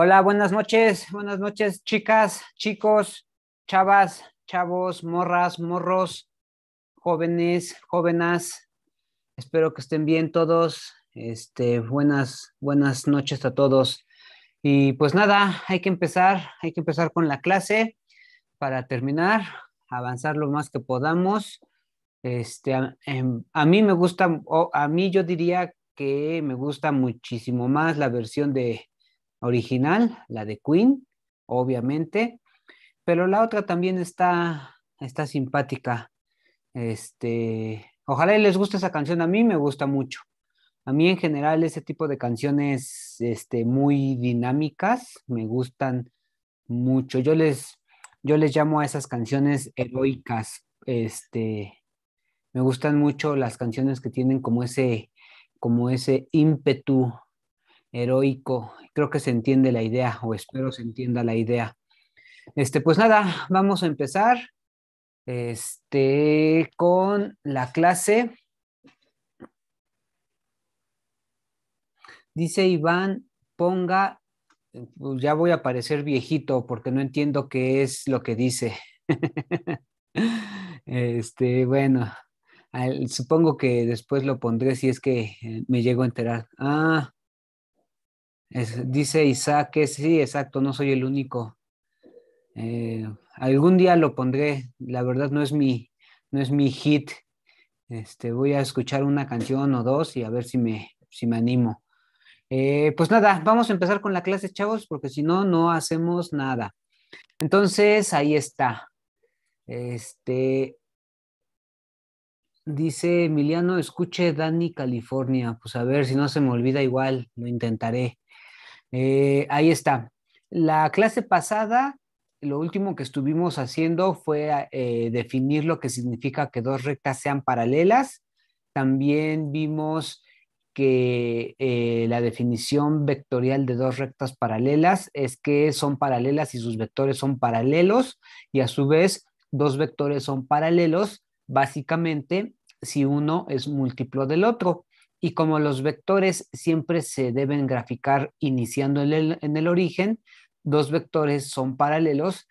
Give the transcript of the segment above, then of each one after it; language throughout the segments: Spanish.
Hola, buenas noches, buenas noches, chicas, chicos, chavas, chavos, morras, morros, jóvenes, jóvenes. Espero que estén bien todos. Este, buenas, buenas noches a todos. Y pues nada, hay que empezar, hay que empezar con la clase para terminar, avanzar lo más que podamos. Este, a, em, mí me gusta, a mí yo diría que me gusta muchísimo más la versión de original, la de Queen, obviamente, pero la otra también está, está simpática. Este, ojalá les guste esa canción, a mí me gusta mucho. A mí en general ese tipo de canciones este, muy dinámicas me gustan mucho. Yo les, yo les llamo a esas canciones heroicas. Este, me gustan mucho las canciones que tienen como ese, como ese ímpetu heroico. Creo que se entiende la idea, o espero se entienda la idea. Este, pues nada, vamos a empezar este, con la clase. Dice Iván, ponga, pues ya voy a parecer viejito porque no entiendo qué es lo que dice. este, bueno, supongo que después lo pondré si es que me llego a enterar. Ah, dice Isaac que sí, exacto, no soy el único. Eh, algún día lo pondré, la verdad no es mi, no es mi hit. Este, voy a escuchar una canción o dos y a ver si me, si me animo. Eh, pues nada, vamos a empezar con la clase, chavos, porque si no, no hacemos nada. Entonces, ahí está. Este, dice Emiliano, escuche Dani California. Pues a ver si no se me olvida igual, lo intentaré. Eh, ahí está. La clase pasada, lo último que estuvimos haciendo fue eh, definir lo que significa que dos rectas sean paralelas. También vimos que eh, la definición vectorial de dos rectas paralelas es que son paralelas y sus vectores son paralelos y a su vez dos vectores son paralelos básicamente si uno es múltiplo del otro y como los vectores siempre se deben graficar iniciando en el, origen, dos vectores son paralelos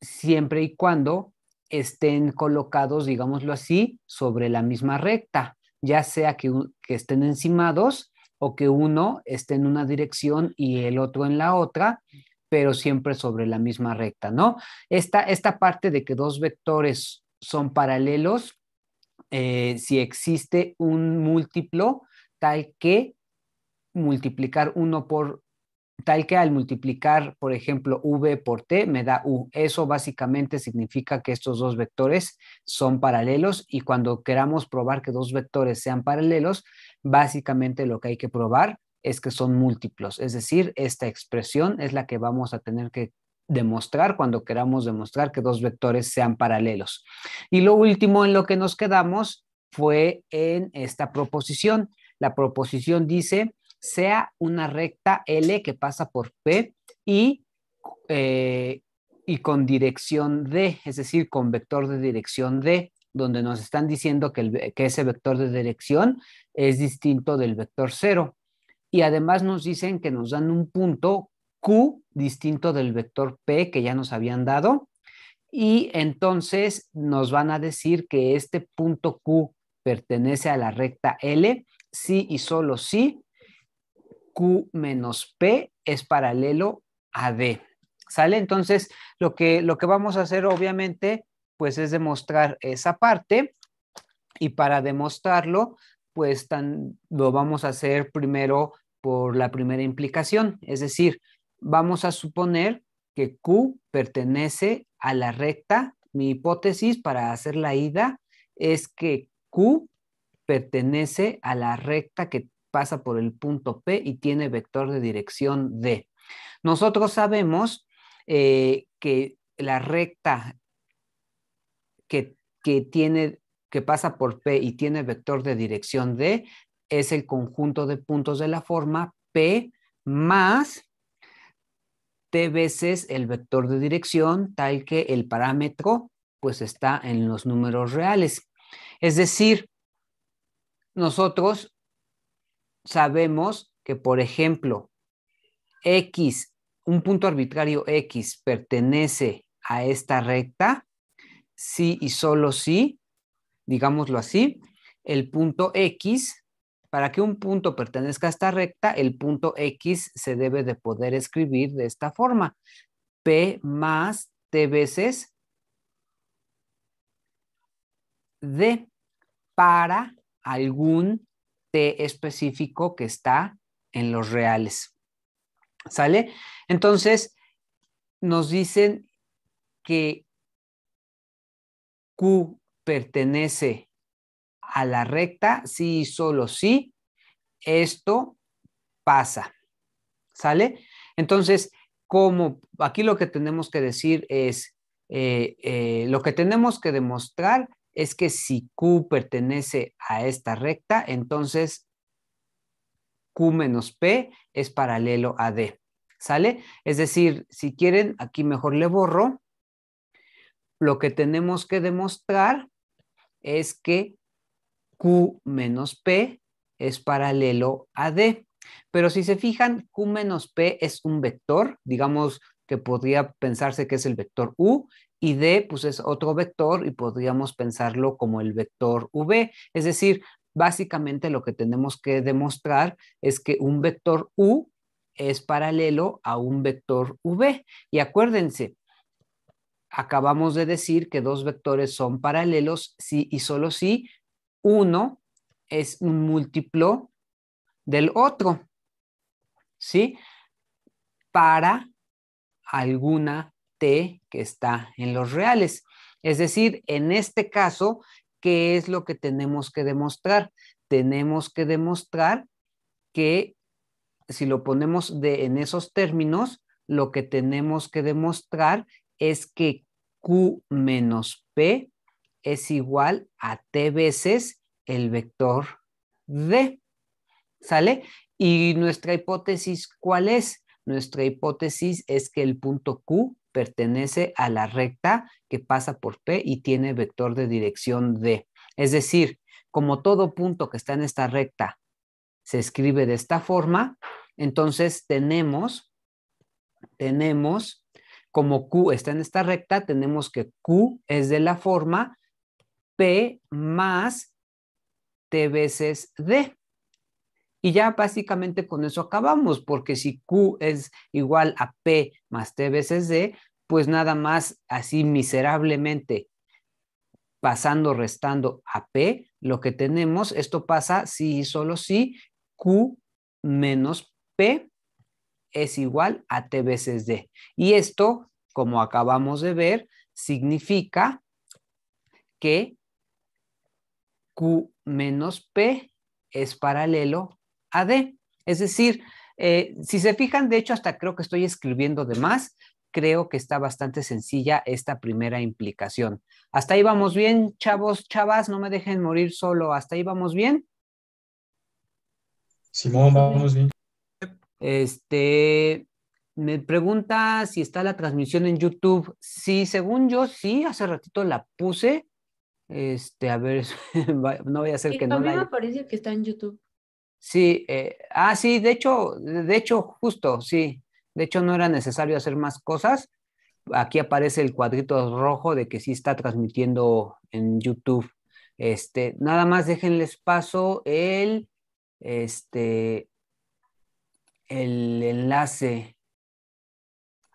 siempre y cuando estén colocados, digámoslo así, sobre la misma recta, ya sea que, estén encimados o que uno esté en una dirección y el otro en la otra, pero siempre sobre la misma recta, ¿no? esta parte de que dos vectores son paralelos eh, si existe un múltiplo tal que multiplicar uno por, tal que al multiplicar, por ejemplo, v por t me da u. Eso básicamente significa que estos dos vectores son paralelos y cuando queramos probar que dos vectores sean paralelos, básicamente lo que hay que probar es que son múltiplos. Es decir, esta expresión es la que vamos a tener que demostrar cuando queramos demostrar que dos vectores sean paralelos. Y lo último en lo que nos quedamos fue en esta proposición. La proposición dice, sea una recta L que pasa por P y, eh, y con dirección D, es decir, con vector de dirección D, donde nos están diciendo que, que ese vector de dirección es distinto del vector cero. Y además nos dicen que nos dan un punto Q distinto del vector P que ya nos habían dado. Y entonces nos van a decir que este punto Q pertenece a la recta L, sí y solo sí, Q menos P es paralelo a D. ¿Sale? Entonces, lo que, lo que vamos a hacer, obviamente, pues es demostrar esa parte. Y para demostrarlo, pues tan, lo vamos a hacer primero por la primera implicación, es decir, vamos a suponer que Q pertenece a la recta. Mi hipótesis para hacer la ida es que Q pertenece a la recta que pasa por el punto P y tiene vector de dirección D. Nosotros sabemos eh, que la recta que, que pasa por P y tiene vector de dirección D es el conjunto de puntos de la forma P más t veces el vector de dirección tal que el parámetro pues está en los números reales. Es decir, nosotros sabemos que, por ejemplo, X, un punto arbitrario X pertenece a esta recta, sí y solo si digámoslo así, el punto X para que un punto pertenezca a esta recta, el punto X se debe de poder escribir de esta forma. P más T veces D para algún T específico que está en los reales. ¿Sale? Entonces, nos dicen que Q pertenece a la recta, sí y solo sí, esto pasa. ¿Sale? Entonces, como aquí lo que tenemos que decir es, eh, eh, lo que tenemos que demostrar es que si Q pertenece a esta recta, entonces Q menos P es paralelo a D. ¿Sale? Es decir, si quieren, aquí mejor le borro. Lo que tenemos que demostrar es que Q menos P es paralelo a D. Pero si se fijan, Q menos P es un vector, digamos que podría pensarse que es el vector U, y D pues es otro vector y podríamos pensarlo como el vector V. Es decir, básicamente lo que tenemos que demostrar es que un vector U es paralelo a un vector V. Y acuérdense, acabamos de decir que dos vectores son paralelos si y solo si uno es un múltiplo del otro, ¿sí? Para alguna T que está en los reales. Es decir, en este caso, ¿qué es lo que tenemos que demostrar? Tenemos que demostrar que si lo ponemos de, en esos términos, lo que tenemos que demostrar es que Q menos P es igual a t veces el vector d. ¿Sale? Y nuestra hipótesis, ¿cuál es? Nuestra hipótesis es que el punto Q pertenece a la recta que pasa por P y tiene vector de dirección D. Es decir, como todo punto que está en esta recta se escribe de esta forma, entonces tenemos, tenemos, como Q está en esta recta, tenemos que Q es de la forma P más T veces D. Y ya básicamente con eso acabamos, porque si Q es igual a P más T veces D, pues nada más así miserablemente pasando, restando a P, lo que tenemos, esto pasa si y solo si Q menos P es igual a T veces D. Y esto, como acabamos de ver, significa que Q menos P es paralelo a D. Es decir, eh, si se fijan, de hecho, hasta creo que estoy escribiendo de más. Creo que está bastante sencilla esta primera implicación. ¿Hasta ahí vamos bien, chavos, chavas? No me dejen morir solo. ¿Hasta ahí vamos bien? Simón, vamos bien. Este, me pregunta si está la transmisión en YouTube. Sí, según yo, sí, hace ratito la puse. Este, a ver, no voy a hacer que no. parece que está en YouTube. Sí, eh, ah, sí, de hecho, de hecho, justo, sí. De hecho, no era necesario hacer más cosas. Aquí aparece el cuadrito rojo de que sí está transmitiendo en YouTube. Este, nada más déjenles paso el, este, el enlace.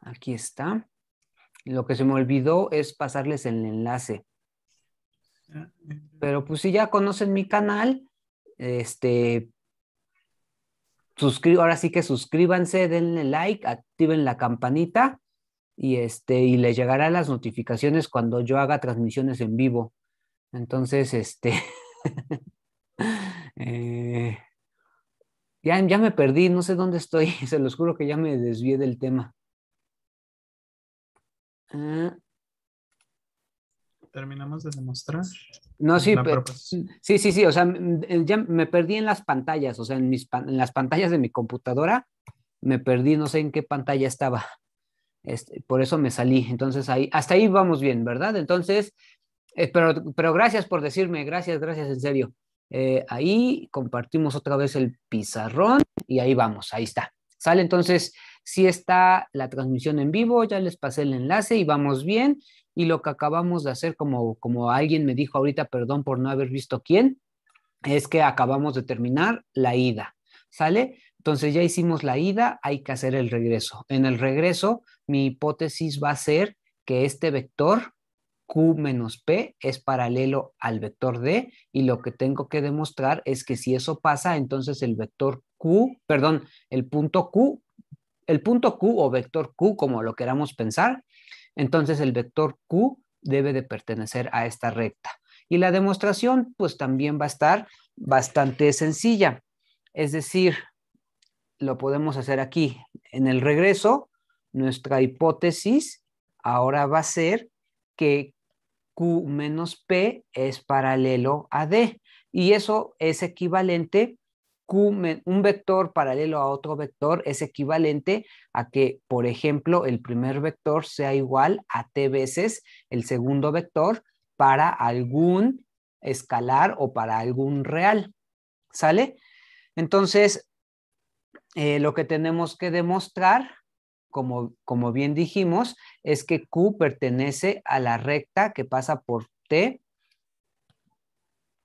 Aquí está. Lo que se me olvidó es pasarles el enlace. Pero pues si ya conocen mi canal, este, ahora sí que suscríbanse, denle like, activen la campanita y, este, y les llegarán las notificaciones cuando yo haga transmisiones en vivo. Entonces, este, eh, ya, ya me perdí, no sé dónde estoy, se los juro que ya me desvié del tema. Ah, terminamos de demostrar. No, sí, pero, sí, sí, sí, o sea, eh, ya me perdí en las pantallas, o sea, en, las pantallas de mi computadora, me perdí, no sé en qué pantalla estaba. Este, por eso me salí. Entonces, ahí, hasta ahí vamos bien, ¿verdad? Entonces, eh, pero, gracias por decirme, gracias, gracias, en serio. Eh, ahí compartimos otra vez el pizarrón y ahí vamos, ahí está. Sale entonces, si sí está la transmisión en vivo, ya les pasé el enlace y vamos bien y lo que acabamos de hacer, como, como alguien me dijo ahorita, perdón por no haber visto quién, es que acabamos de terminar la ida, ¿sale? Entonces ya hicimos la ida, hay que hacer el regreso. En el regreso, mi hipótesis va a ser que este vector Q menos P es paralelo al vector D y lo que tengo que demostrar es que si eso pasa, entonces el vector Q, perdón, el punto Q, el punto Q o vector Q, como lo queramos pensar, entonces el vector Q debe de pertenecer a esta recta. Y la demostración pues también va a estar bastante sencilla. Es decir, lo podemos hacer aquí. En el regreso, nuestra hipótesis ahora va a ser que Q menos P es paralelo a D. Y eso es equivalente un vector paralelo a otro vector es equivalente a que, por ejemplo, el primer vector sea igual a t veces el segundo vector para algún escalar o para algún real. ¿Sale? Entonces, eh, lo que tenemos que demostrar, como, como bien dijimos, es que Q pertenece a la recta que pasa por T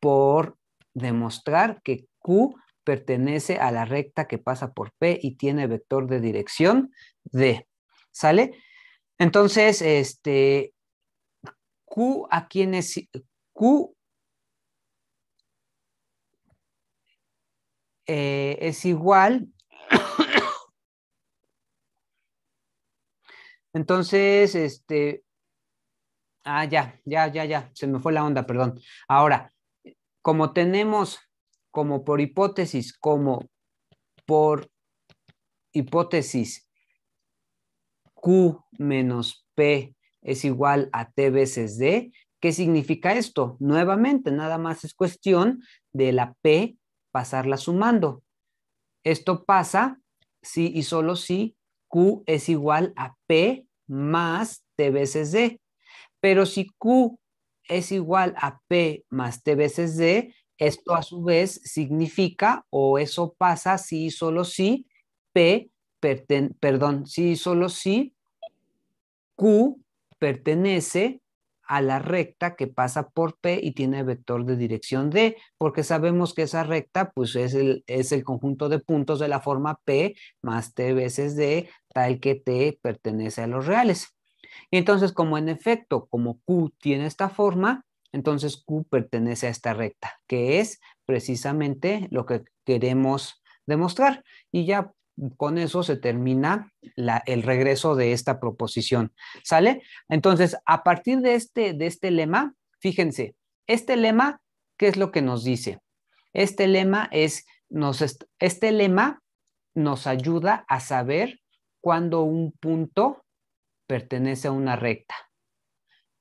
por demostrar que Q pertenece a la recta que pasa por P y tiene vector de dirección D. ¿Sale? Entonces, este, Q a es, Q eh, es igual. Entonces, este, ah, ya, ya, ya, ya, se me fue la onda, perdón. Ahora, como tenemos como por hipótesis, como por hipótesis Q menos P es igual a T veces D, ¿qué significa esto? Nuevamente, nada más es cuestión de la P pasarla sumando. Esto pasa si y solo si Q es igual a P más T veces D. Pero si Q es igual a P más T veces D, esto a su vez significa, o eso pasa si y solo si P, perdón, si y solo si Q pertenece a la recta que pasa por P y tiene vector de dirección D, porque sabemos que esa recta pues es el, es el conjunto de puntos de la forma P más T veces D, tal que T pertenece a los reales. entonces, como en efecto, como Q tiene esta forma, entonces Q pertenece a esta recta, que es precisamente lo que queremos demostrar. Y ya con eso se termina el regreso de esta proposición. ¿Sale? Entonces, a partir de este, de este lema, fíjense, este lema, ¿qué es lo que nos dice? Este lema es, nos, este lema nos ayuda a saber cuándo un punto pertenece a una recta.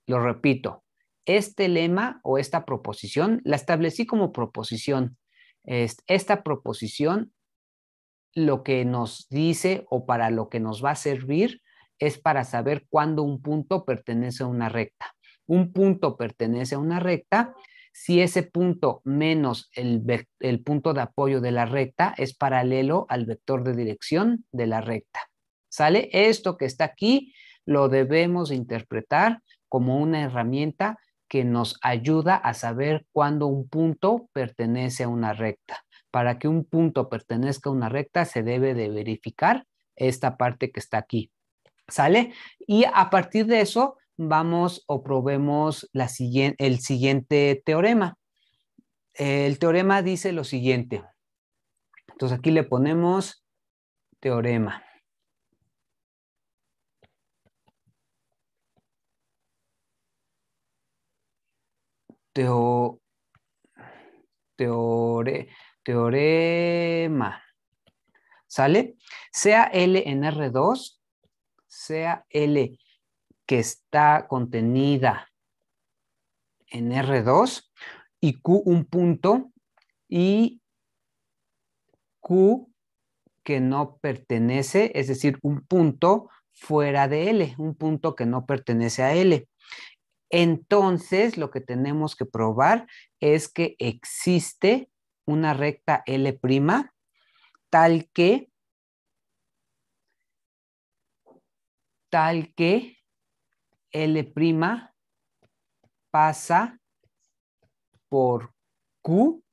Lo repito, este lema o esta proposición, la establecí como proposición. Esta proposición lo que nos dice o para lo que nos va a servir es para saber cuándo un punto pertenece a una recta. Un punto pertenece a una recta si ese punto menos el, punto de apoyo de la recta es paralelo al vector de dirección de la recta. ¿Sale? Esto que está aquí lo debemos interpretar como una herramienta que nos ayuda a saber cuándo un punto pertenece a una recta. Para que un punto pertenezca a una recta se debe de verificar esta parte que está aquí. ¿Sale? Y a partir de eso vamos o probemos la el siguiente teorema. El teorema dice lo siguiente. Entonces aquí le ponemos teorema. teo, teorema, ¿sale? Sea L en R2, sea L que está contenida en R2 y Q un punto y Q que no pertenece, es decir, un punto fuera de L, un punto que no pertenece a L entonces lo que tenemos que probar es que existe una recta L' tal que tal que L' pasa por Q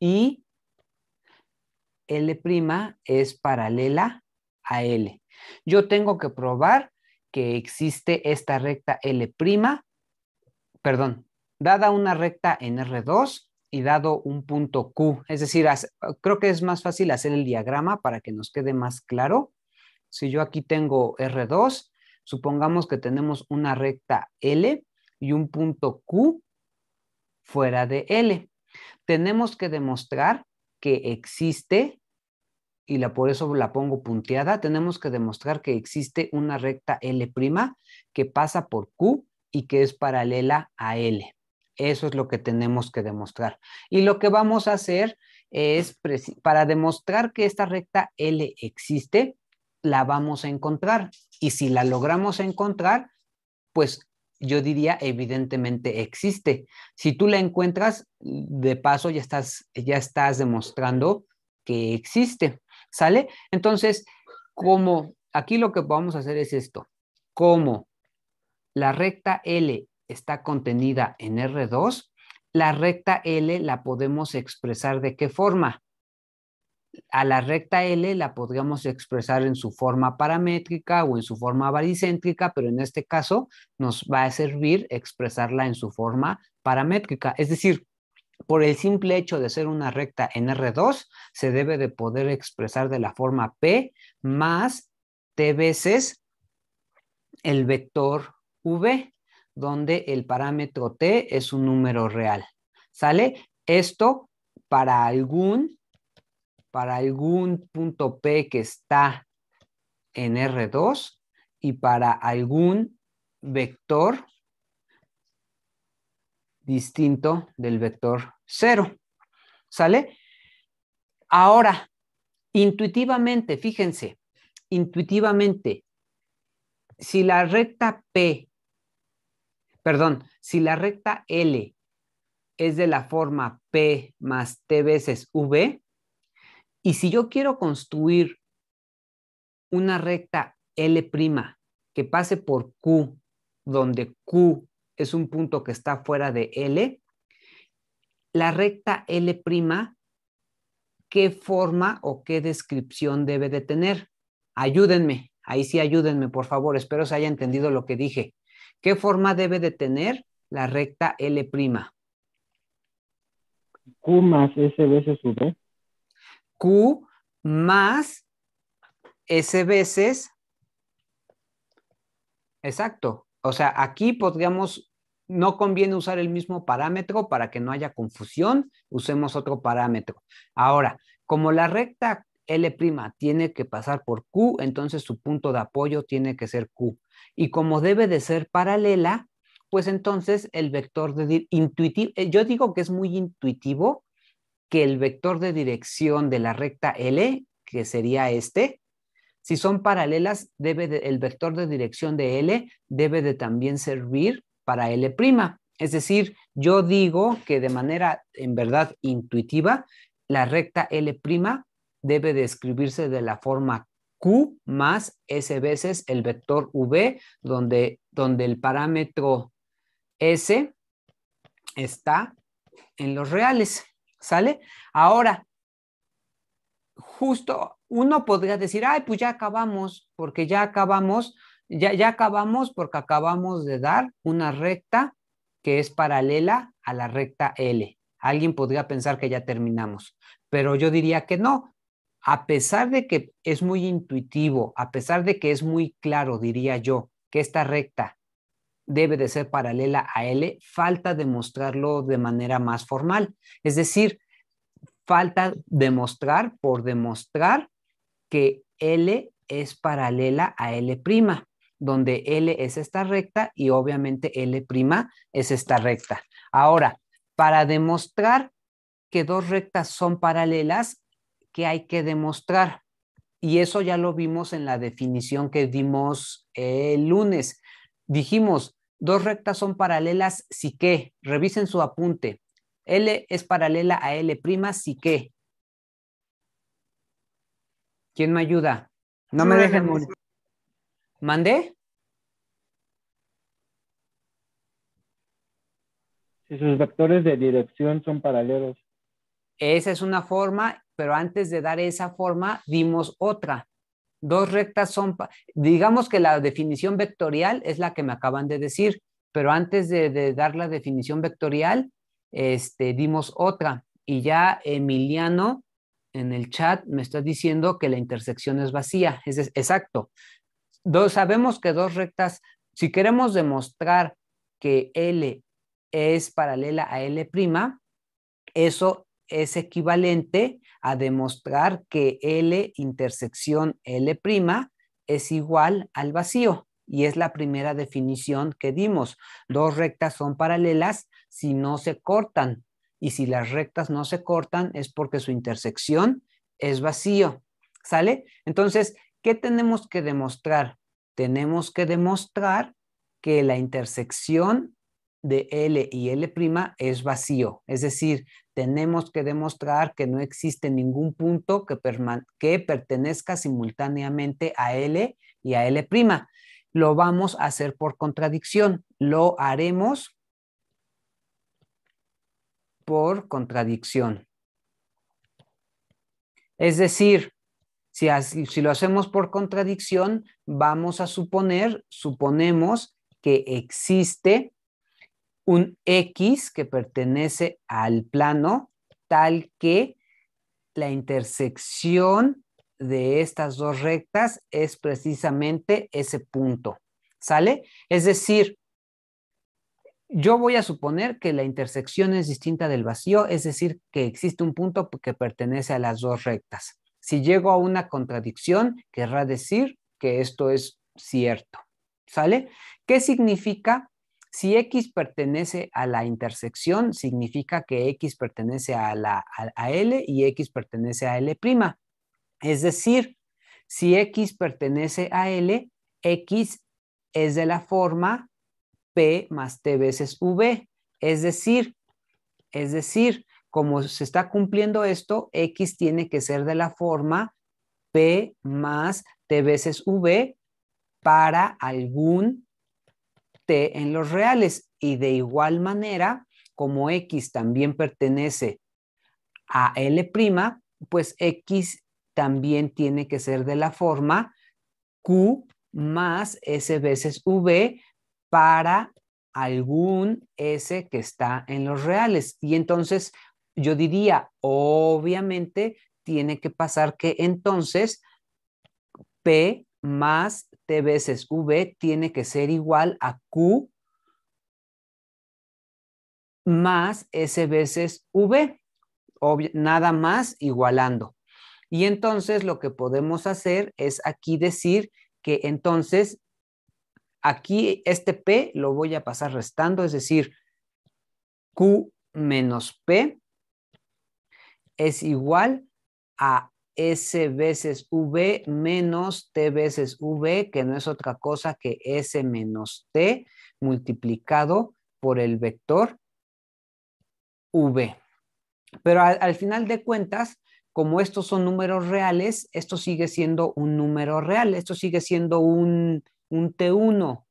y L' es paralela a L. Yo tengo que probar que existe esta recta L', perdón, dada una recta en R2 y dado un punto Q. Es decir, creo que es más fácil hacer el diagrama para que nos quede más claro. Si yo aquí tengo R2, supongamos que tenemos una recta L y un punto Q fuera de L. Tenemos que demostrar que existe y la, por eso la pongo punteada, tenemos que demostrar que existe una recta L' que pasa por Q y que es paralela a L. Eso es lo que tenemos que demostrar. Y lo que vamos a hacer es, para demostrar que esta recta L existe, la vamos a encontrar. Y si la logramos encontrar, pues yo diría evidentemente existe. Si tú la encuentras, de paso ya estás, ya estás demostrando que existe. ¿Sale? Entonces, como aquí lo que vamos a hacer es esto. Como la recta L está contenida en R2, la recta L la podemos expresar de qué forma. A la recta L la podríamos expresar en su forma paramétrica o en su forma baricéntrica, pero en este caso nos va a servir expresarla en su forma paramétrica. Es decir, por el simple hecho de ser una recta en R2, se debe de poder expresar de la forma P más T veces el vector V, donde el parámetro T es un número real. ¿Sale? Esto para algún, para algún punto P que está en R2 y para algún vector distinto del vector cero. ¿Sale? Ahora, intuitivamente, fíjense, intuitivamente, si la recta P, perdón, si la recta L es de la forma P más T veces V, y si yo quiero construir una recta L' que pase por Q, donde Q es un punto que está fuera de L, la recta L' qué forma o qué descripción debe de tener. Ayúdenme, ahí sí ayúdenme, por favor, espero se haya entendido lo que dije. ¿Qué forma debe de tener la recta L'? Q más S veces V. Q más S veces. Exacto. O sea, aquí podríamos, no conviene usar el mismo parámetro para que no haya confusión, usemos otro parámetro. Ahora, como la recta L' tiene que pasar por Q, entonces su punto de apoyo tiene que ser Q. Y como debe de ser paralela, pues entonces el vector de intuitivo, eh, yo digo que es muy intuitivo que el vector de dirección de la recta L, que sería este, si son paralelas, debe el vector de dirección de L debe de también servir para L'. Es decir, yo digo que de manera en verdad intuitiva, la recta L' debe de escribirse de la forma Q más S veces el vector V, donde, donde el parámetro S está en los reales. ¿Sale? Ahora, justo uno podría decir, ay, pues ya acabamos, porque ya acabamos, ya, ya acabamos porque acabamos de dar una recta que es paralela a la recta L. Alguien podría pensar que ya terminamos, pero yo diría que no. A pesar de que es muy intuitivo, a pesar de que es muy claro, diría yo, que esta recta debe de ser paralela a L, falta demostrarlo de manera más formal. Es decir, falta demostrar por demostrar que L es paralela a L', donde L es esta recta y obviamente L' es esta recta. Ahora, para demostrar que dos rectas son paralelas, ¿qué hay que demostrar? Y eso ya lo vimos en la definición que dimos el lunes. Dijimos, dos rectas son paralelas si que, revisen su apunte. L es paralela a L' si que, ¿Quién me ayuda? No me dejen morir. ¿Mandé? Si sus vectores de dirección son paralelos. Esa es una forma, pero antes de dar esa forma, dimos otra. Dos rectas son, digamos que la definición vectorial es la que me acaban de decir, pero antes de, dar la definición vectorial, este, dimos otra. Y ya Emiliano en el chat me está diciendo que la intersección es vacía. Es, exacto. sabemos que dos rectas, si queremos demostrar que L es paralela a L', eso es equivalente a demostrar que L intersección L' es igual al vacío. Y es la primera definición que dimos. Dos rectas son paralelas si no se cortan y si las rectas no se cortan es porque su intersección es vacío. ¿Sale? Entonces, ¿qué tenemos que demostrar? Tenemos que demostrar que la intersección de L y L' es vacío. Es decir, tenemos que demostrar que no existe ningún punto que, que pertenezca simultáneamente a L y a L'. Lo vamos a hacer por contradicción. Lo haremos por contradicción. Es decir, si, si, lo hacemos por contradicción, vamos a suponer, suponemos que existe un X que pertenece al plano tal que la intersección de estas dos rectas es precisamente ese punto. ¿Sale? Es decir, yo voy a suponer que la intersección es distinta del vacío, es decir, que existe un punto que pertenece a las dos rectas. Si llego a una contradicción, querrá decir que esto es cierto. ¿Sale? ¿Qué significa? Si X pertenece a la intersección, significa que X pertenece a, la, a, L y X pertenece a L'. Es decir, si X pertenece a L, X es de la forma P más T veces V. Es decir, es decir, como se está cumpliendo esto, X tiene que ser de la forma P más T veces V para algún T en los reales. Y de igual manera, como X también pertenece a L', pues X también tiene que ser de la forma Q más S veces V para algún S que está en los reales. Y entonces yo diría, obviamente tiene que pasar que entonces P más T veces V tiene que ser igual a Q más S veces V, nada más igualando. Y entonces lo que podemos hacer es aquí decir que entonces Aquí este P lo voy a pasar restando, es decir, Q menos P es igual a S veces V menos T veces V, que no es otra cosa que S menos T multiplicado por el vector V. Pero al, final de cuentas, como estos son números reales, esto sigue siendo un número real, esto sigue siendo un, un T1,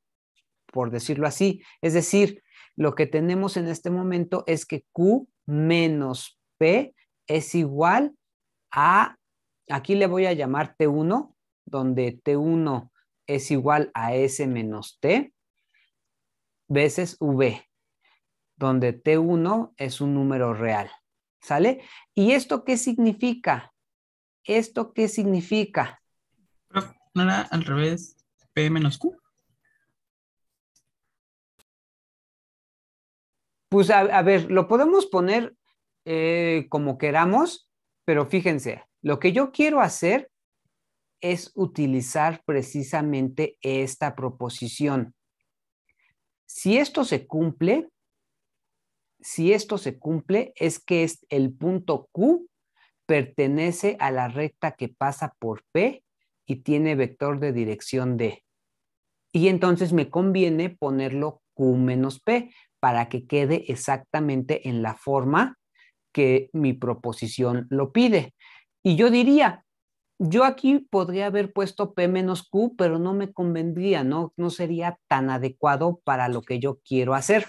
por decirlo así. Es decir, lo que tenemos en este momento es que Q menos P es igual a, aquí le voy a llamar T1, donde T1 es igual a S menos T veces V, donde T1 es un número real. ¿Sale? ¿Y esto qué significa? ¿Esto qué significa? al revés. P menos Q? Pues a, ver, lo podemos poner eh, como queramos, pero fíjense, lo que yo quiero hacer es utilizar precisamente esta proposición. Si esto se cumple, si esto se cumple, es que el punto Q pertenece a la recta que pasa por P y tiene vector de dirección D. Y entonces me conviene ponerlo Q menos P para que quede exactamente en la forma que mi proposición lo pide. Y yo diría, yo aquí podría haber puesto P menos Q, pero no me convendría, ¿no? no sería tan adecuado para lo que yo quiero hacer.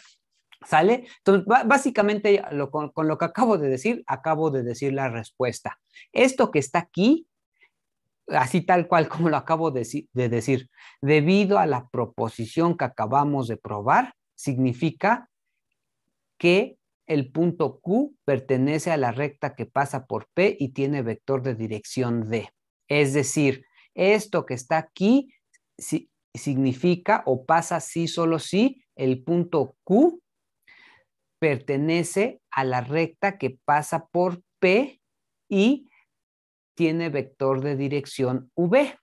¿Sale? Entonces, básicamente con, lo que acabo de decir, acabo de decir la respuesta. Esto que está aquí así tal cual como lo acabo de, decir, debido a la proposición que acabamos de probar, significa que el punto Q pertenece a la recta que pasa por P y tiene vector de dirección D. Es decir, esto que está aquí significa o pasa sí solo si el punto Q pertenece a la recta que pasa por P y tiene vector de dirección V.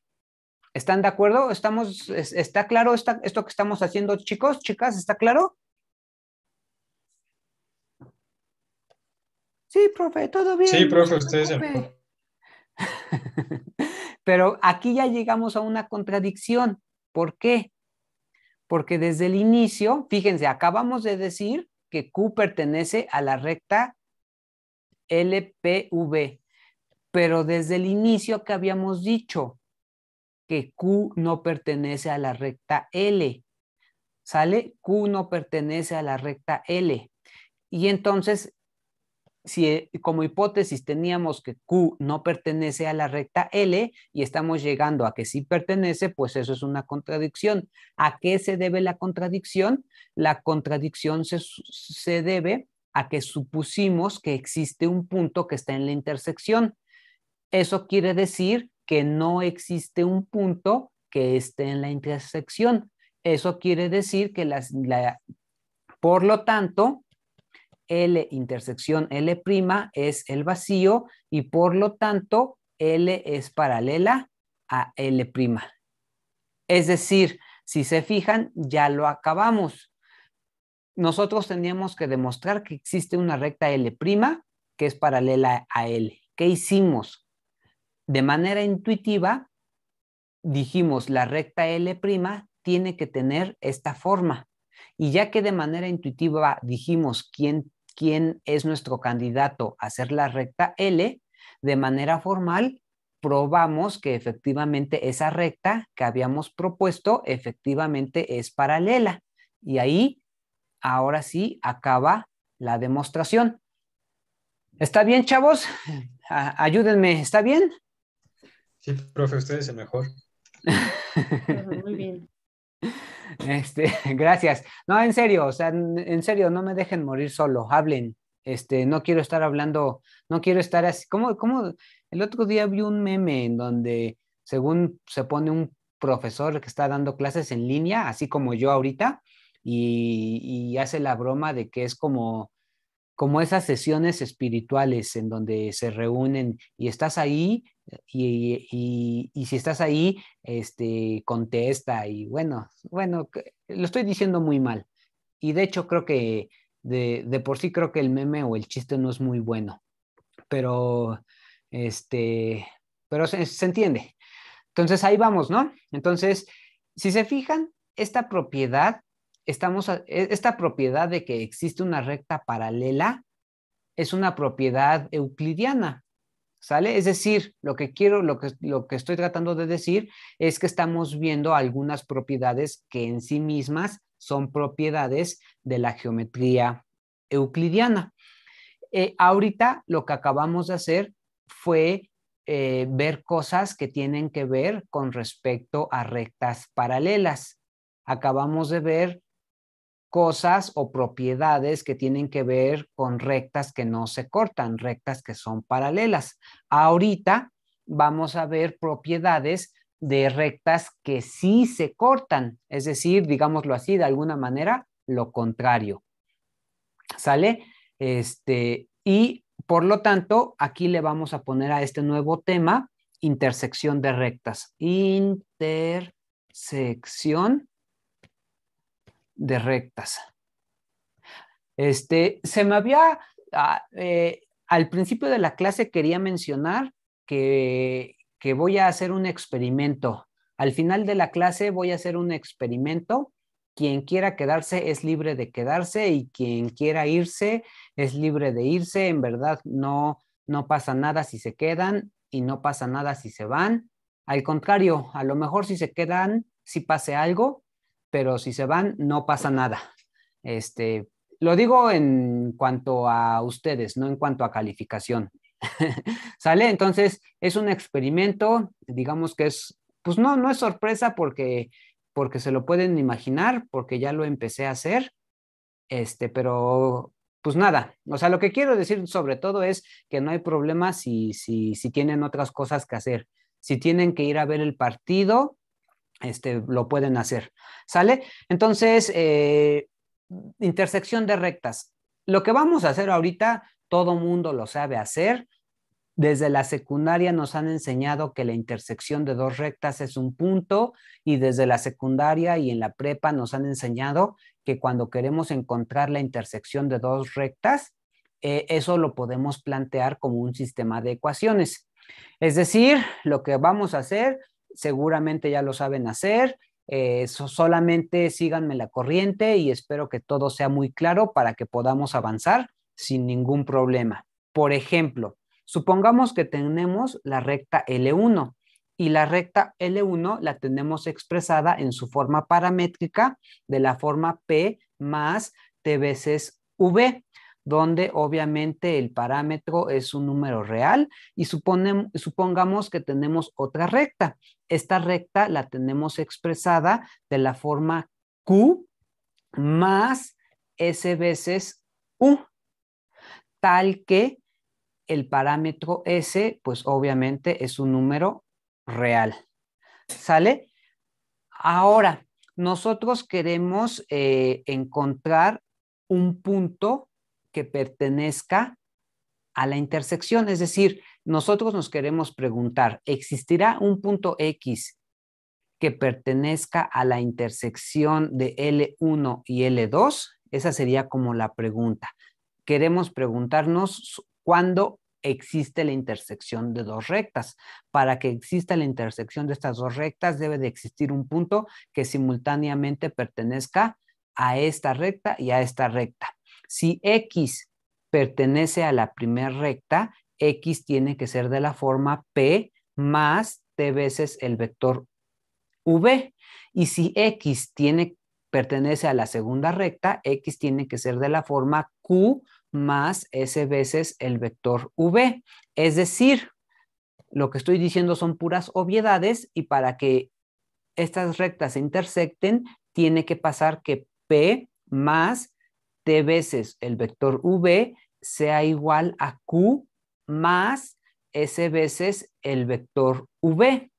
¿Están de acuerdo? ¿Estamos, ¿Está claro esto que estamos haciendo, chicos, chicas? ¿Está claro? Sí, profe, todo bien. Sí, profe, ustedes. Pero aquí ya llegamos a una contradicción. ¿Por qué? Porque desde el inicio, fíjense, acabamos de decir que Q pertenece a la recta LPV pero desde el inicio que habíamos dicho que Q no pertenece a la recta L. ¿Sale? Q no pertenece a la recta L. Y entonces, si eh, como hipótesis teníamos que Q no pertenece a la recta L y estamos llegando a que sí pertenece, pues eso es una contradicción. ¿A qué se debe la contradicción? La contradicción se, se debe a que supusimos que existe un punto que está en la intersección. Eso quiere decir que no existe un punto que esté en la intersección. Eso quiere decir que por lo tanto, L intersección L' es el vacío y por lo tanto L es paralela a L'. Es decir, si se fijan, ya lo acabamos. Nosotros teníamos que demostrar que existe una recta L' que es paralela a L. ¿Qué hicimos? de manera intuitiva, dijimos, la recta L' tiene que tener esta forma. Y ya que de manera intuitiva dijimos quién, quién es nuestro candidato a hacer la recta L, de manera formal probamos que efectivamente esa recta que habíamos propuesto efectivamente es paralela. Y ahí, ahora sí, acaba la demostración. ¿Está bien, chavos? Ayúdenme, ¿está bien? Sí, profe, usted es el mejor. Muy bien. Este, gracias. No, en serio, o sea, en serio, no me dejen morir solo, hablen. Este, no quiero estar hablando, no quiero estar así. ¿Cómo, cómo? El otro día vi un meme en donde, según se pone un profesor que está dando clases en línea, así como yo ahorita, y, hace la broma de que es como, como esas sesiones espirituales en donde se reúnen y estás ahí y, si estás ahí, este, contesta y bueno, bueno, lo estoy diciendo muy mal. Y de hecho creo que de, por sí creo que el meme o el chiste no es muy bueno, pero este, pero se, entiende. Entonces ahí vamos, ¿no? Entonces, si se fijan, esta propiedad, e, esta propiedad de que existe una recta paralela es una propiedad euclidiana, ¿sale? Es decir, lo que quiero, lo que, estoy tratando de decir es que estamos viendo algunas propiedades que en sí mismas son propiedades de la geometría euclidiana. Eh, ahorita lo que acabamos de hacer fue eh, ver cosas que tienen que ver con respecto a rectas paralelas. Acabamos de ver cosas o propiedades que tienen que ver con rectas que no se cortan, rectas que son paralelas. Ahorita vamos a ver propiedades de rectas que sí se cortan, es decir, digámoslo así, de alguna manera, lo contrario. ¿Sale? Este, y por lo tanto, aquí le vamos a poner a este nuevo tema intersección de rectas. Intersección de rectas. Este, se me había, ah, eh, al principio de la clase quería mencionar que, voy a hacer un experimento. Al final de la clase voy a hacer un experimento. Quien quiera quedarse es libre de quedarse y quien quiera irse es libre de irse. En verdad, no, no pasa nada si se quedan y no pasa nada si se van. Al contrario, a lo mejor si se quedan, si pase algo, pero si se van, no pasa nada. Este, lo digo en cuanto a ustedes, no en cuanto a calificación. ¿Sale? Entonces, es un experimento, digamos que es, pues no, no es sorpresa porque, porque se lo pueden imaginar, porque ya lo empecé a hacer, este, pero pues nada, o sea, lo que quiero decir sobre todo es que no hay problema si tienen otras cosas que hacer. Si tienen que ir a ver el partido, este, lo pueden hacer. ¿Sale? Entonces, eh, intersección de rectas. Lo que vamos a hacer ahorita, todo mundo lo sabe hacer. Desde la secundaria nos han enseñado que la intersección de dos rectas es un punto y desde la secundaria y en la prepa nos han enseñado que cuando queremos encontrar la intersección de dos rectas, eh, eso lo podemos plantear como un sistema de ecuaciones. Es decir, lo que vamos a hacer seguramente ya lo saben hacer. Eh, solamente síganme la corriente y espero que todo sea muy claro para que podamos avanzar sin ningún problema. Por ejemplo, supongamos que tenemos la recta L1 y la recta L1 la tenemos expresada en su forma paramétrica de la forma P más T veces V donde obviamente el parámetro es un número real y supongamos que tenemos otra recta esta recta la tenemos expresada de la forma Q más S veces U, tal que el parámetro S, pues obviamente es un número real. ¿Sale? Ahora, nosotros queremos eh, encontrar un punto que pertenezca a la intersección, es decir, nosotros nos queremos preguntar, ¿existirá un punto X que pertenezca a la intersección de L1 y L2? Esa sería como la pregunta. Queremos preguntarnos cuándo existe la intersección de dos rectas. Para que exista la intersección de estas dos rectas debe de existir un punto que simultáneamente pertenezca a esta recta y a esta recta. Si X pertenece a la primera recta, X tiene que ser de la forma P más T veces el vector V. Y si X pertenece a la segunda recta, X tiene que ser de la forma Q más S veces el vector V. Es decir, lo que estoy diciendo son puras obviedades y para que estas rectas se intersecten, tiene que pasar que P más T veces el vector V sea igual a Q más S veces el vector V.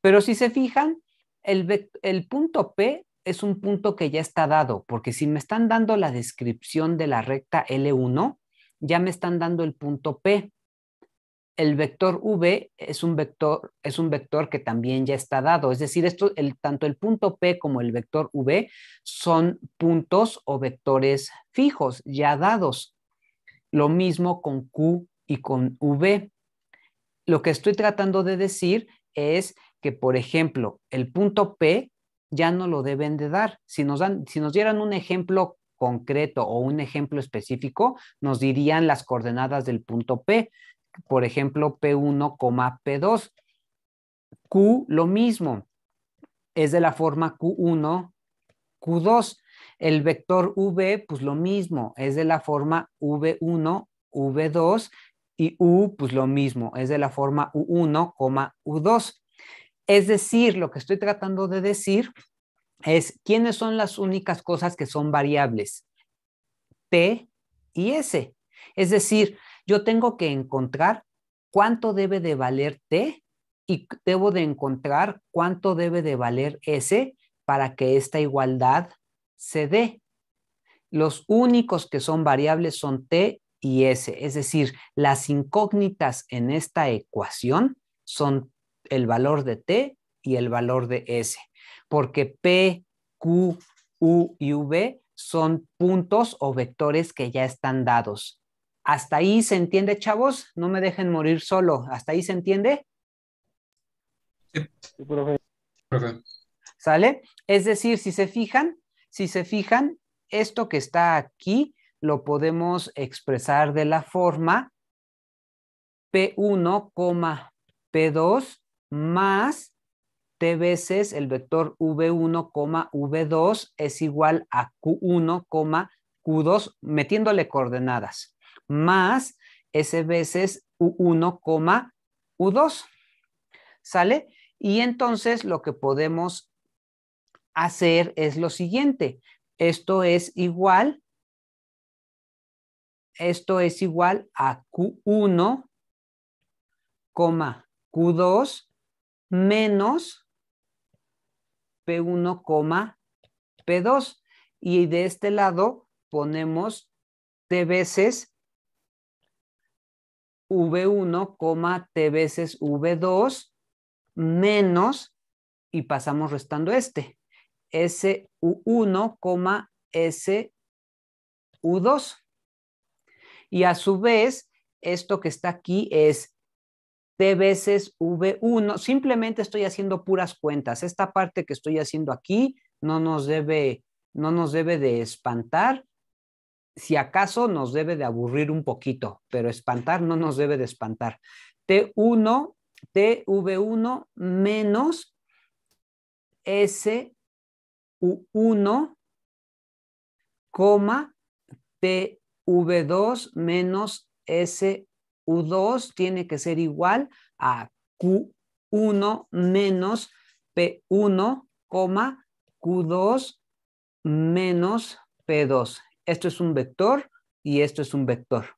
Pero si se fijan, el, punto P es un punto que ya está dado, porque si me están dando la descripción de la recta L1, ya me están dando el punto P. El vector V es un vector, es un vector que también ya está dado. Es decir, esto, tanto el punto P como el vector V son puntos o vectores fijos, ya dados. Lo mismo con Q y con V. Lo que estoy tratando de decir es que, por ejemplo, el punto P ya no lo deben de dar. Si nos, dan, si nos dieran un ejemplo concreto o un ejemplo específico, nos dirían las coordenadas del punto P. Por ejemplo, P1, P2. Q, lo mismo. Es de la forma Q1, Q2. El vector V, pues lo mismo. Es de la forma V1, V2, y U, pues lo mismo, es de la forma U1, U2. Es decir, lo que estoy tratando de decir es quiénes son las únicas cosas que son variables, T y S. Es decir, yo tengo que encontrar cuánto debe de valer T y debo de encontrar cuánto debe de valer S para que esta igualdad se dé. Los únicos que son variables son T y S. Es decir, las incógnitas en esta ecuación son el valor de T y el valor de S, porque P, Q, U y V son puntos o vectores que ya están dados. ¿Hasta ahí se entiende, chavos? No me dejen morir solo. ¿Hasta ahí se entiende? Sí, ¿Sale? Es decir, si se fijan, si se fijan, esto que está aquí lo podemos expresar de la forma P1, P2 más T veces el vector V1, V2 es igual a Q1, Q2 metiéndole coordenadas más S veces U1, U2. ¿Sale? Y entonces lo que podemos hacer es lo siguiente. Esto es igual esto es igual a Q1, Q2 menos P1, P2. Y de este lado ponemos T veces V1, T veces V2 menos y pasamos restando este. S1, S2. Y a su vez, esto que está aquí es T veces V1. Simplemente estoy haciendo puras cuentas. Esta parte que estoy haciendo aquí no nos debe, no nos debe de espantar. Si acaso nos debe de aburrir un poquito, pero espantar no nos debe de espantar. T1, TV1 menos SU1, coma T V2 menos SU2 tiene que ser igual a Q1 menos P1, Q2 menos P2. Esto es un vector y esto es un vector.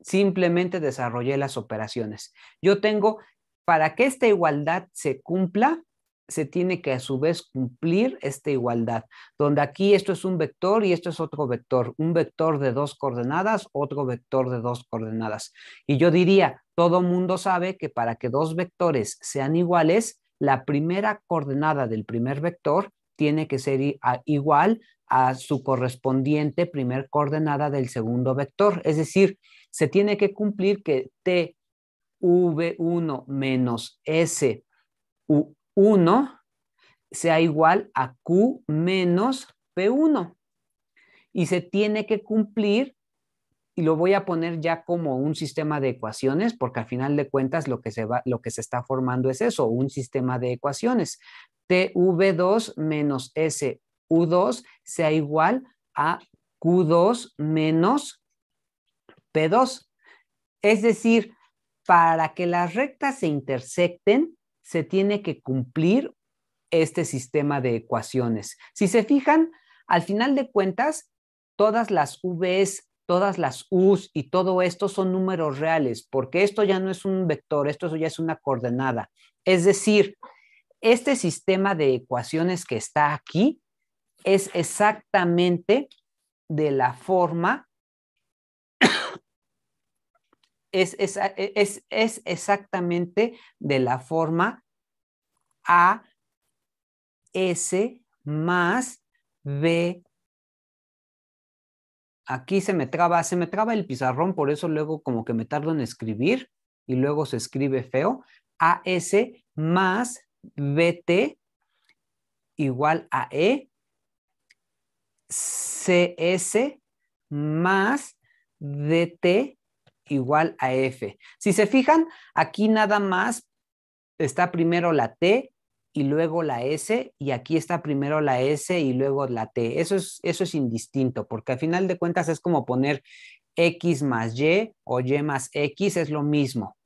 Simplemente desarrollé las operaciones. Yo tengo, para que esta igualdad se cumpla, se tiene que a su vez cumplir esta igualdad, donde aquí esto es un vector y esto es otro vector, un vector de dos coordenadas, otro vector de dos coordenadas. Y yo diría, todo mundo sabe que para que dos vectores sean iguales, la primera coordenada del primer vector tiene que ser igual a su correspondiente primer coordenada del segundo vector. Es decir, se tiene que cumplir que t v1 menos s u 1 sea igual a Q menos P1. Y se tiene que cumplir, y lo voy a poner ya como un sistema de ecuaciones, porque al final de cuentas lo que se, va, lo que se está formando es eso, un sistema de ecuaciones. TV2 menos SU2 sea igual a Q2 menos P2. Es decir, para que las rectas se intersecten, se tiene que cumplir este sistema de ecuaciones. Si se fijan, al final de cuentas, todas las Vs, todas las Us y todo esto son números reales, porque esto ya no es un vector, esto ya es una coordenada. Es decir, este sistema de ecuaciones que está aquí es exactamente de la forma e, es, exactamente de la forma A S más B. Aquí se me traba, se me traba el pizarrón, por eso luego como que me tardo en escribir y luego se escribe feo. AS más BT igual a E. CS más DT igual a F. Si se fijan, aquí nada más está primero la T y luego la S, y aquí está primero la S y luego la T. Eso es, indistinto, porque al final de cuentas es como poner X más Y o Y más X, es lo mismo.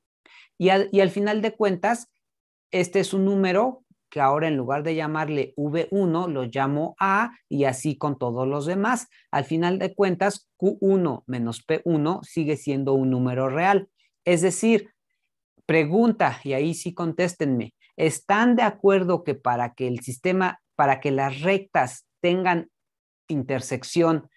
Y al, y al final de cuentas, este es un número que ahora en lugar de llamarle V1, lo llamo A y así con todos los demás. Al final de cuentas, Q1 menos P1 sigue siendo un número real. Es decir, pregunta, y ahí sí contéstenme, ¿están de acuerdo que para que el sistema, para que las rectas tengan intersección,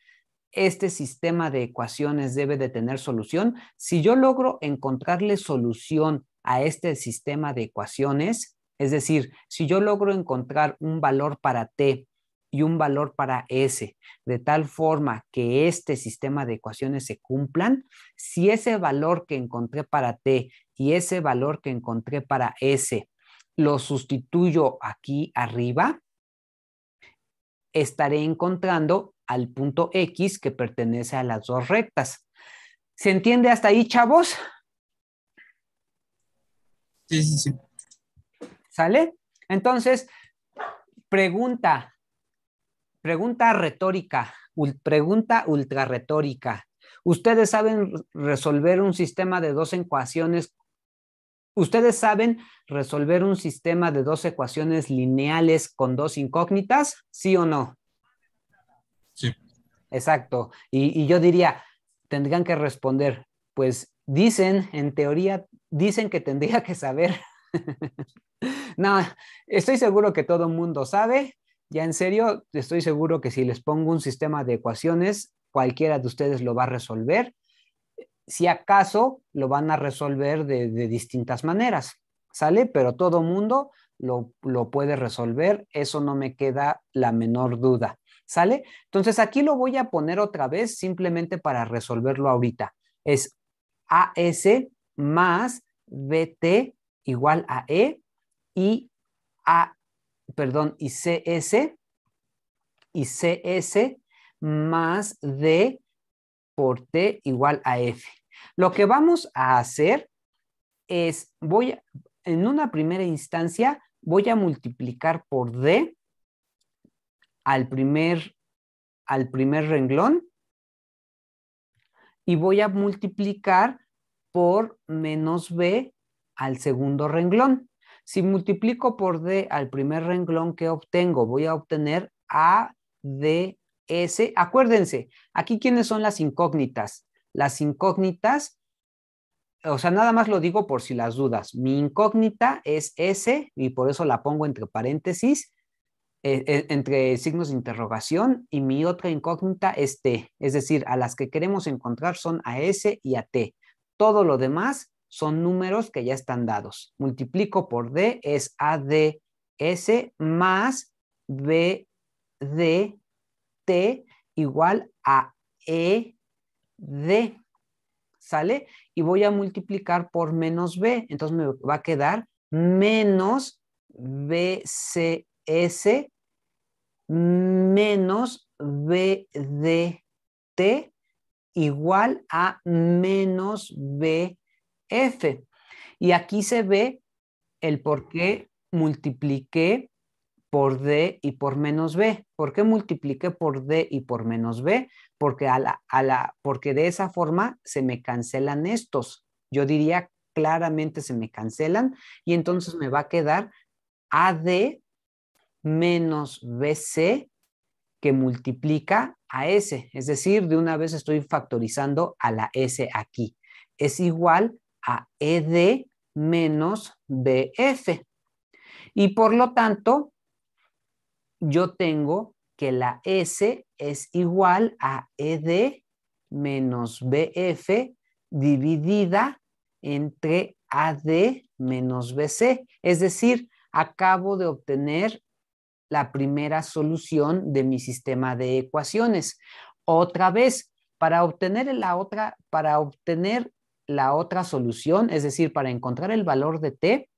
este sistema de ecuaciones debe de tener solución? Si yo logro encontrarle solución a este sistema de ecuaciones, es decir, si yo logro encontrar un valor para T y un valor para S, de tal forma que este sistema de ecuaciones se cumplan, si ese valor que encontré para T y ese valor que encontré para S lo sustituyo aquí arriba, estaré encontrando al punto X que pertenece a las dos rectas. ¿Se entiende hasta ahí, chavos? Sí, sí, sí. ¿Sale? Entonces, pregunta, pregunta retórica, pregunta ultra retórica. Ustedes saben resolver un sistema de dos ecuaciones. Ustedes saben resolver un sistema de dos ecuaciones lineales con dos incógnitas, ¿sí o no? Sí. Exacto. Y, y yo diría, tendrían que responder, pues dicen, en teoría, dicen que tendría que saber. no, estoy seguro que todo el mundo sabe. Ya en serio, estoy seguro que si les pongo un sistema de ecuaciones, cualquiera de ustedes lo va a resolver. Si acaso, lo van a resolver de, distintas maneras, ¿sale? Pero todo mundo lo, lo puede resolver, eso no me queda la menor duda, ¿sale? Entonces aquí lo voy a poner otra vez simplemente para resolverlo ahorita. Es AS más BT igual a E y A, perdón, y CS y CS más D por T igual a F. Lo que vamos a hacer es, voy, en una primera instancia, voy a multiplicar por D al primer renglón y voy a multiplicar por menos B al segundo renglón. Si multiplico por D al primer renglón, ¿qué obtengo? Voy a obtener A, D, S. Acuérdense, aquí quiénes son las incógnitas. Las incógnitas, o sea, nada más lo digo por si las dudas. Mi incógnita es S y por eso la pongo entre paréntesis, eh, eh, entre signos de interrogación y mi otra incógnita es T. Es decir, a las que queremos encontrar son a S y a T. Todo lo demás son números que ya están dados. Multiplico por D es ADS más BDT igual a ED. ¿Sale? Y voy a multiplicar por menos B. Entonces me va a quedar menos BCS menos BDT igual a menos BDT. F. Y aquí se ve el por qué multipliqué por D y por menos B. ¿Por qué multipliqué por D y por menos B? Porque, a la, a la, porque de esa forma se me cancelan estos. Yo diría claramente se me cancelan y entonces me va a quedar AD menos BC que multiplica a S. Es decir, de una vez estoy factorizando a la S aquí. Es igual a ED menos BF. Y por lo tanto, yo tengo que la S es igual a ED menos BF dividida entre AD menos BC. Es decir, acabo de obtener la primera solución de mi sistema de ecuaciones. Otra vez, para obtener la otra, para obtener la otra solución, es decir, para encontrar el valor de T,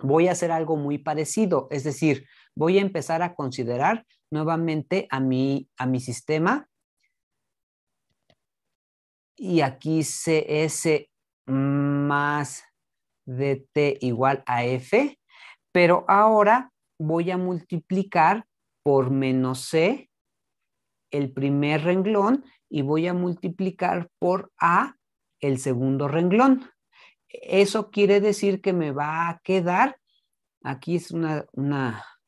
voy a hacer algo muy parecido, es decir, voy a empezar a considerar nuevamente a mi, a mi sistema y aquí CS más t igual a f, pero ahora voy a multiplicar por menos c el primer renglón y voy a multiplicar por a el segundo renglón. Eso quiere decir que me va a quedar, aquí es una,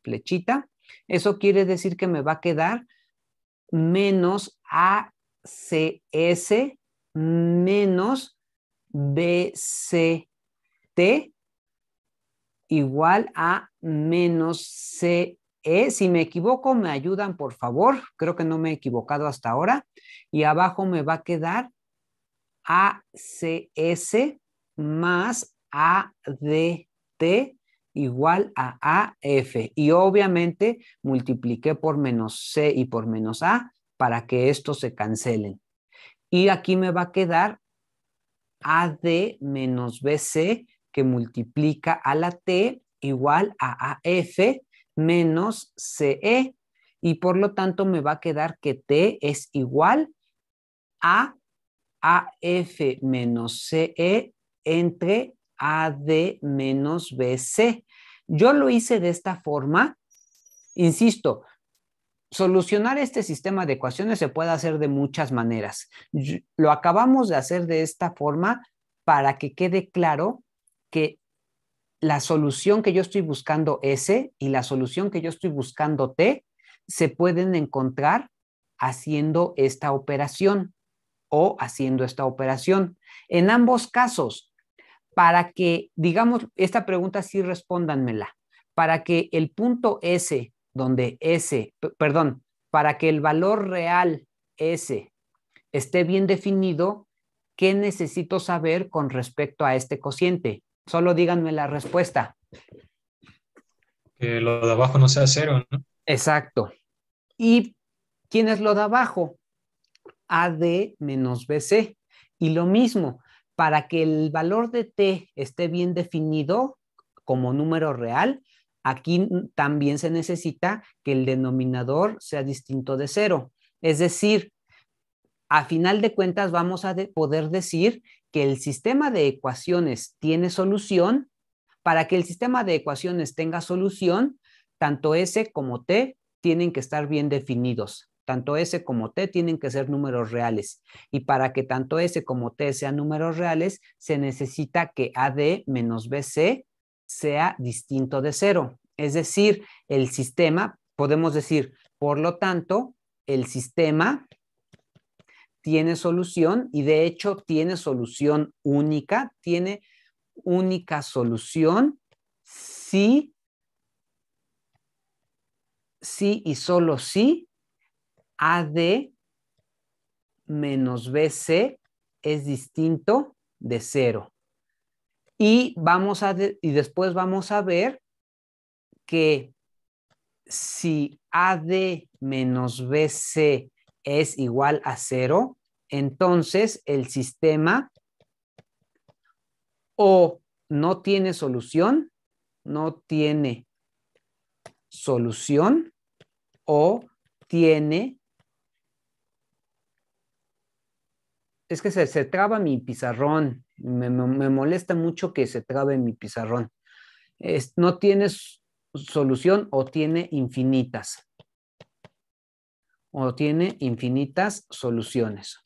flechita, eso quiere decir que me va a quedar menos ACS menos BCT igual a menos CE. Si me equivoco, me ayudan, por favor. Creo que no me he equivocado hasta ahora. Y abajo me va a quedar ACS más ADT igual a AF. Y obviamente multipliqué por menos C y por menos A para que estos se cancelen. Y aquí me va a quedar AD menos BC que multiplica a la T igual a AF menos CE. Y por lo tanto me va a quedar que T es igual a AF menos CE entre AD menos BC. Yo lo hice de esta forma. Insisto, solucionar este sistema de ecuaciones se puede hacer de muchas maneras. Lo acabamos de hacer de esta forma para que quede claro que la solución que yo estoy buscando S y la solución que yo estoy buscando T se pueden encontrar haciendo esta operación o haciendo esta operación. En ambos casos, para que, digamos, esta pregunta sí respóndanmela, para que el punto S, donde S, perdón, para que el valor real S esté bien definido, ¿qué necesito saber con respecto a este cociente? Solo díganme la respuesta. Que lo de abajo no sea cero, ¿no? Exacto. ¿Y quién es lo de abajo? AD menos BC. Y lo mismo, para que el valor de T esté bien definido como número real, aquí también se necesita que el denominador sea distinto de cero. Es decir, a final de cuentas vamos a poder decir que el sistema de ecuaciones tiene solución. Para que el sistema de ecuaciones tenga solución, tanto S como T tienen que estar bien definidos. Tanto S como T tienen que ser números reales. Y para que tanto S como T sean números reales, se necesita que AD menos BC sea distinto de cero. Es decir, el sistema, podemos decir, por lo tanto, el sistema tiene solución y de hecho tiene solución única, tiene única solución si, si y solo si AD menos BC es distinto de cero. Y, vamos a y después vamos a ver que si AD menos BC es igual a cero, entonces el sistema o no tiene solución, no tiene solución o tiene es que se, traba mi pizarrón, me, molesta mucho que se trabe mi pizarrón. no tienes solución o tiene infinitas. O tiene infinitas soluciones.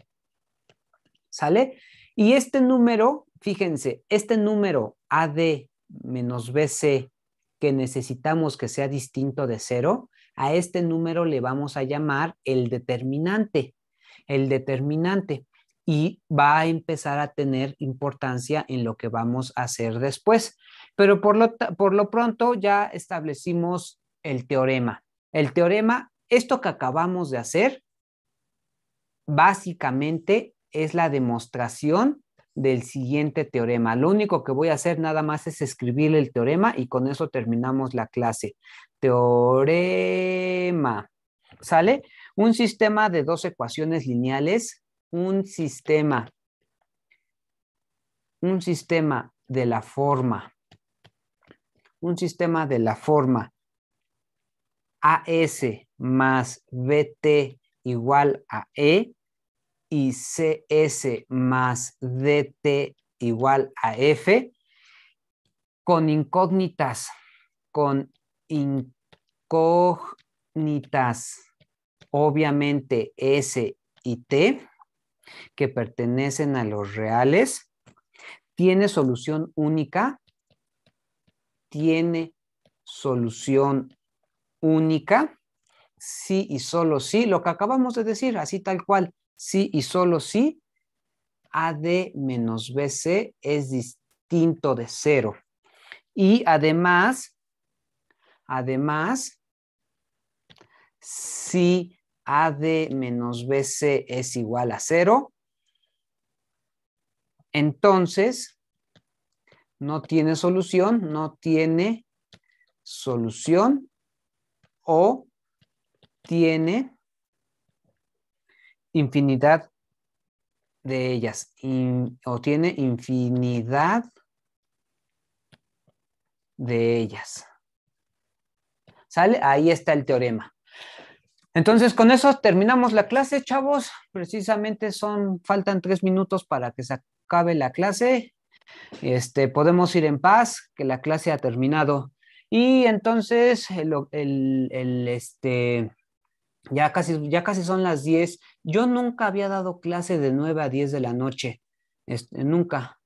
¿Sale? Y este número, fíjense, este número AD menos BC que necesitamos que sea distinto de cero, a este número le vamos a llamar el determinante. El determinante y va a empezar a tener importancia en lo que vamos a hacer después. Pero por lo, pronto ya establecimos el teorema. El teorema, esto que acabamos de hacer, básicamente es la demostración del siguiente teorema. Lo único que voy a hacer nada más es escribir el teorema y con eso terminamos la clase. Teorema. ¿Sale? Un sistema de dos ecuaciones lineales un sistema, un sistema de la forma, un sistema de la forma AS más BT igual a E y CS más DT igual a F con incógnitas, con incógnitas, obviamente S y T, que pertenecen a los reales, tiene solución única, tiene solución única, sí y solo sí, lo que acabamos de decir, así tal cual, sí y solo sí, AD menos BC es distinto de cero. Y además, además, si AD menos BC es igual a cero, entonces no tiene solución, no tiene solución o tiene infinidad de ellas o tiene infinidad de ellas. ¿Sale? Ahí está el teorema. Entonces, con eso terminamos la clase, chavos. Precisamente son, faltan tres minutos para que se acabe la clase. Este, podemos ir en paz, que la clase ha terminado. Y entonces, el, este, ya casi, ya casi son las 10. Yo nunca había dado clase de 9 a 10 de la noche. Este, nunca.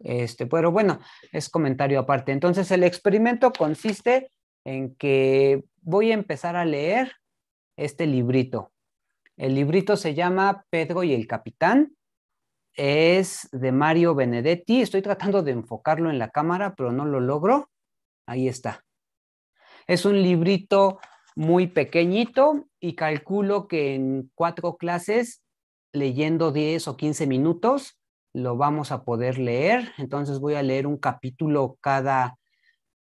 Este, pero bueno, es comentario aparte. Entonces, el experimento consiste en que voy a empezar a leer este librito. El librito se llama Pedro y el Capitán. Es de Mario Benedetti. Estoy tratando de enfocarlo en la cámara, pero no lo logro. Ahí está. Es un librito muy pequeñito y calculo que en cuatro clases, leyendo 10 o 15 minutos, lo vamos a poder leer. Entonces voy a leer un capítulo cada,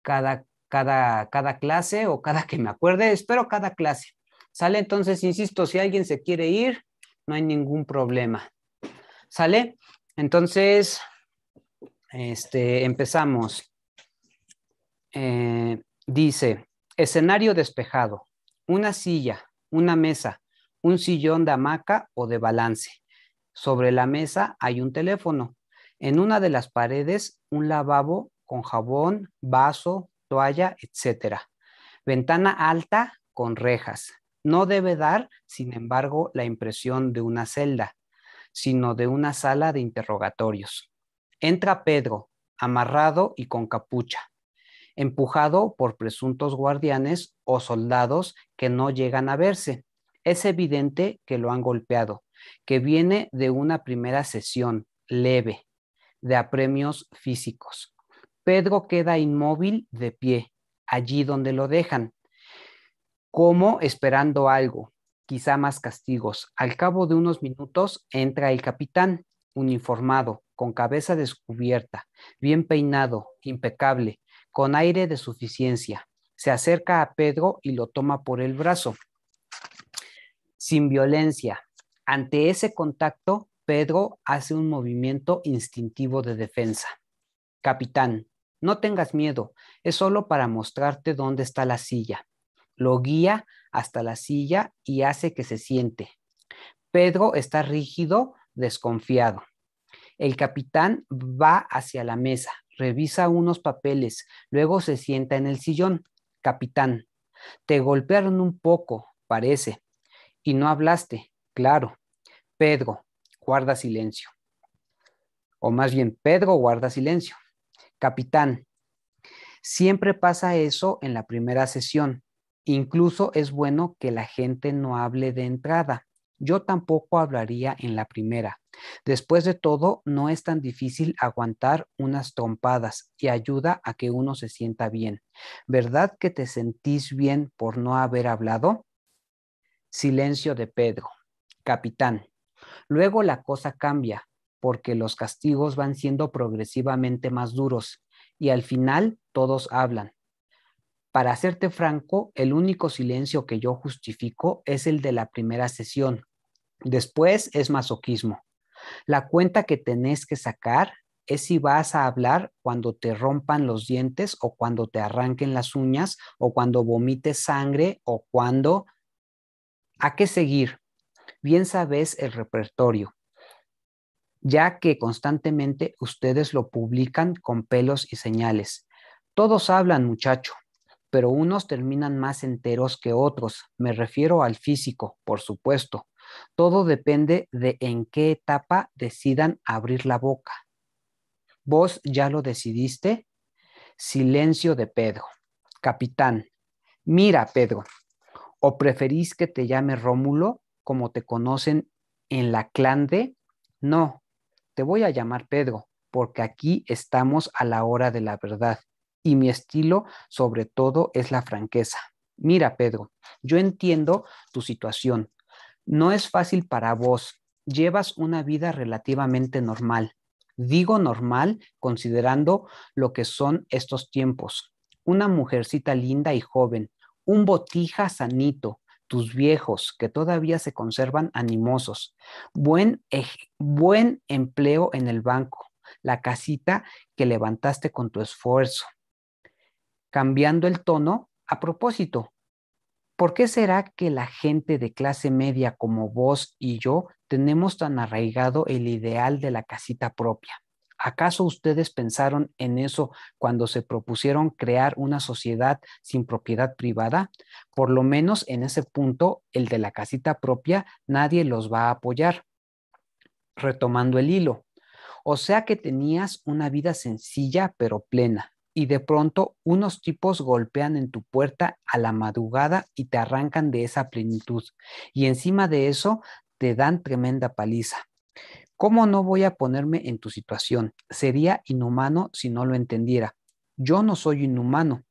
cada, cada, cada clase o cada que me acuerde. Espero cada clase. ¿Sale? Entonces, insisto, si alguien se quiere ir, no hay ningún problema. ¿Sale? Entonces, este, empezamos. Eh, dice, escenario despejado, una silla, una mesa, un sillón de hamaca o de balance. Sobre la mesa hay un teléfono. En una de las paredes, un lavabo con jabón, vaso, toalla, etc. Ventana alta con rejas. No debe dar, sin embargo, la impresión de una celda, sino de una sala de interrogatorios. Entra Pedro, amarrado y con capucha, empujado por presuntos guardianes o soldados que no llegan a verse. Es evidente que lo han golpeado, que viene de una primera sesión leve, de apremios físicos. Pedro queda inmóvil de pie, allí donde lo dejan, como esperando algo, quizá más castigos. Al cabo de unos minutos entra el capitán, uniformado, con cabeza descubierta, bien peinado, impecable, con aire de suficiencia. Se acerca a Pedro y lo toma por el brazo. Sin violencia. Ante ese contacto, Pedro hace un movimiento instintivo de defensa. Capitán, no tengas miedo, es solo para mostrarte dónde está la silla lo guía hasta la silla y hace que se siente. Pedro está rígido, desconfiado. El capitán va hacia la mesa, revisa unos papeles, luego se sienta en el sillón. Capitán, te golpearon un poco, parece, y no hablaste, claro. Pedro, guarda silencio. O más bien, Pedro guarda silencio. Capitán, siempre pasa eso en la primera sesión. Incluso es bueno que la gente no hable de entrada. Yo tampoco hablaría en la primera. Después de todo, no es tan difícil aguantar unas trompadas y ayuda a que uno se sienta bien. ¿Verdad que te sentís bien por no haber hablado? Silencio de Pedro. Capitán. Luego la cosa cambia, porque los castigos van siendo progresivamente más duros y al final todos hablan. Para hacerte franco, el único silencio que yo justifico es el de la primera sesión. Después es masoquismo. La cuenta que tenés que sacar es si vas a hablar cuando te rompan los dientes o cuando te arranquen las uñas o cuando vomites sangre o cuando... ¿A qué seguir? Bien sabes el repertorio, ya que constantemente ustedes lo publican con pelos y señales. Todos hablan, muchacho, pero unos terminan más enteros que otros. Me refiero al físico, por supuesto. Todo depende de en qué etapa decidan abrir la boca. ¿Vos ya lo decidiste? Silencio de Pedro. Capitán, mira, Pedro, ¿o preferís que te llame Rómulo, como te conocen en la clan clande? No, te voy a llamar Pedro, porque aquí estamos a la hora de la verdad y mi estilo sobre todo es la franqueza. Mira, Pedro, yo entiendo tu situación. No es fácil para vos. Llevas una vida relativamente normal. Digo normal considerando lo que son estos tiempos. Una mujercita linda y joven, un botija sanito, tus viejos que todavía se conservan animosos, buen, buen empleo en el banco, la casita que levantaste con tu esfuerzo, cambiando el tono a propósito. ¿Por qué será que la gente de clase media como vos y yo tenemos tan arraigado el ideal de la casita propia? ¿Acaso ustedes pensaron en eso cuando se propusieron crear una sociedad sin propiedad privada? Por lo menos en ese punto, el de la casita propia, nadie los va a apoyar. Retomando el hilo. O sea que tenías una vida sencilla pero plena, y de pronto unos tipos golpean en tu puerta a la madrugada y te arrancan de esa plenitud. Y encima de eso te dan tremenda paliza. ¿Cómo no voy a ponerme en tu situación? Sería inhumano si no lo entendiera. Yo no soy inhumano,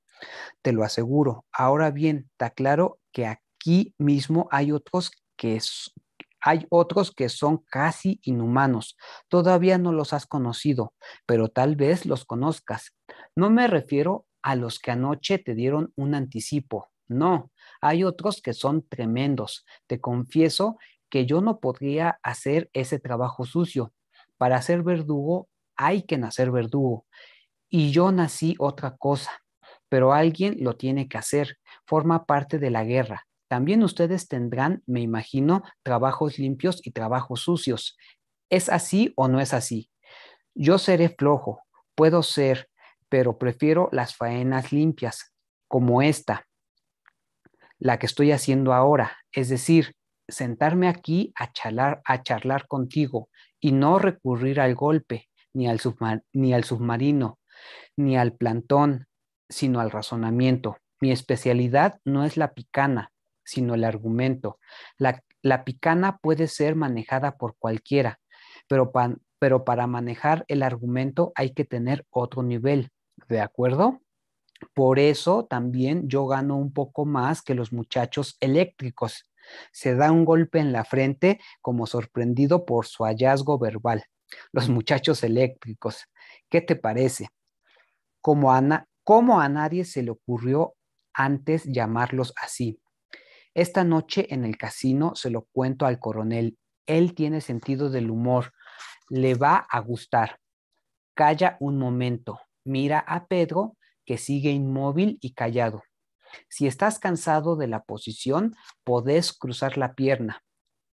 te lo aseguro. Ahora bien, está claro que aquí mismo hay otros que, hay otros que son casi inhumanos. Todavía no los has conocido, pero tal vez los conozcas. No me refiero a los que anoche te dieron un anticipo, no, hay otros que son tremendos. Te confieso que yo no podría hacer ese trabajo sucio. Para ser verdugo hay que nacer verdugo. Y yo nací otra cosa, pero alguien lo tiene que hacer. Forma parte de la guerra. También ustedes tendrán, me imagino, trabajos limpios y trabajos sucios. ¿Es así o no es así? Yo seré flojo, puedo ser, pero prefiero las faenas limpias, como esta, la que estoy haciendo ahora, es decir, sentarme aquí a charlar, a charlar contigo y no recurrir al golpe, ni al, submarino, ni al plantón, sino al razonamiento. Mi especialidad no es la picana, sino el argumento. La, picana puede ser manejada por cualquiera, pero para manejar el argumento hay que tener otro nivel, ¿de acuerdo? Por eso también yo gano un poco más que los muchachos eléctricos. Se da un golpe en la frente como sorprendido por su hallazgo verbal. Los muchachos eléctricos. ¿Qué te parece? Como a, ¿Cómo a nadie se le ocurrió antes llamarlos así? Esta noche en el casino se lo cuento al coronel. Él tiene sentido del humor. Le va a gustar. Calla un momento mira a Pedro, que sigue inmóvil y callado. Si estás cansado de la posición, podés cruzar la pierna.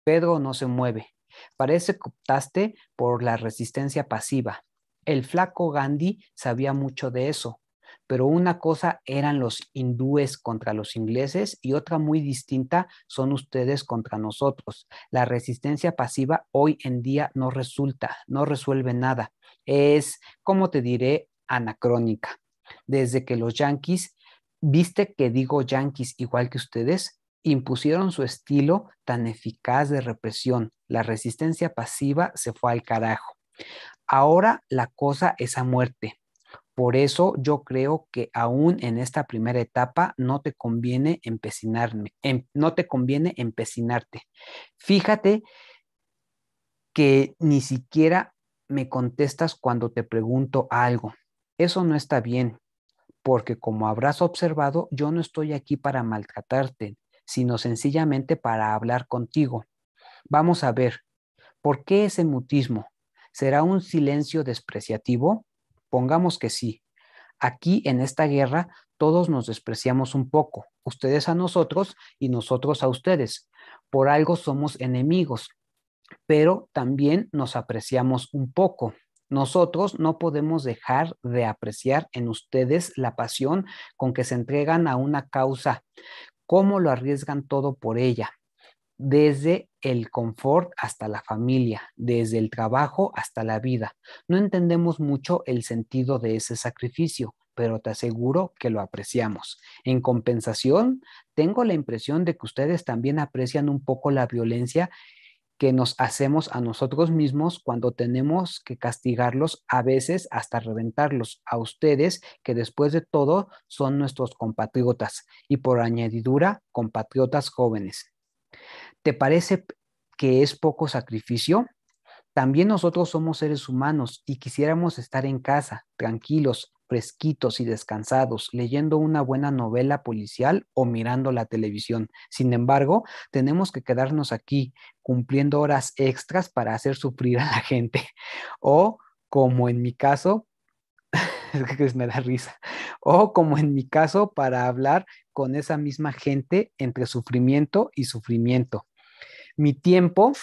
Pedro no se mueve. Parece que optaste por la resistencia pasiva. El flaco Gandhi sabía mucho de eso, pero una cosa eran los hindúes contra los ingleses y otra muy distinta son ustedes contra nosotros. La resistencia pasiva hoy en día no resulta, no resuelve nada. Es, como te diré, anacrónica. Desde que los yanquis, viste que digo yanquis igual que ustedes, impusieron su estilo tan eficaz de represión. La resistencia pasiva se fue al carajo. Ahora la cosa es a muerte. Por eso yo creo que aún en esta primera etapa no te conviene empecinarme, em, no te conviene empecinarte. Fíjate que ni siquiera me contestas cuando te pregunto algo. Eso no está bien, porque como habrás observado, yo no estoy aquí para maltratarte, sino sencillamente para hablar contigo. Vamos a ver, ¿por qué ese mutismo? ¿Será un silencio despreciativo? Pongamos que sí. Aquí en esta guerra todos nos despreciamos un poco, ustedes a nosotros y nosotros a ustedes. Por algo somos enemigos, pero también nos apreciamos un poco. Nosotros no podemos dejar de apreciar en ustedes la pasión con que se entregan a una causa, cómo lo arriesgan todo por ella, desde el confort hasta la familia, desde el trabajo hasta la vida. No entendemos mucho el sentido de ese sacrificio, pero te aseguro que lo apreciamos. En compensación, tengo la impresión de que ustedes también aprecian un poco la violencia que nos hacemos a nosotros mismos cuando tenemos que castigarlos, a veces hasta reventarlos, a ustedes que después de todo son nuestros compatriotas y por añadidura compatriotas jóvenes. ¿Te parece que es poco sacrificio? También nosotros somos seres humanos y quisiéramos estar en casa, tranquilos, fresquitos y descansados, leyendo una buena novela policial o mirando la televisión. Sin embargo, tenemos que quedarnos aquí cumpliendo horas extras para hacer sufrir a la gente. O, como en mi caso, que me da risa, o como en mi caso, para hablar con esa misma gente entre sufrimiento y sufrimiento. Mi tiempo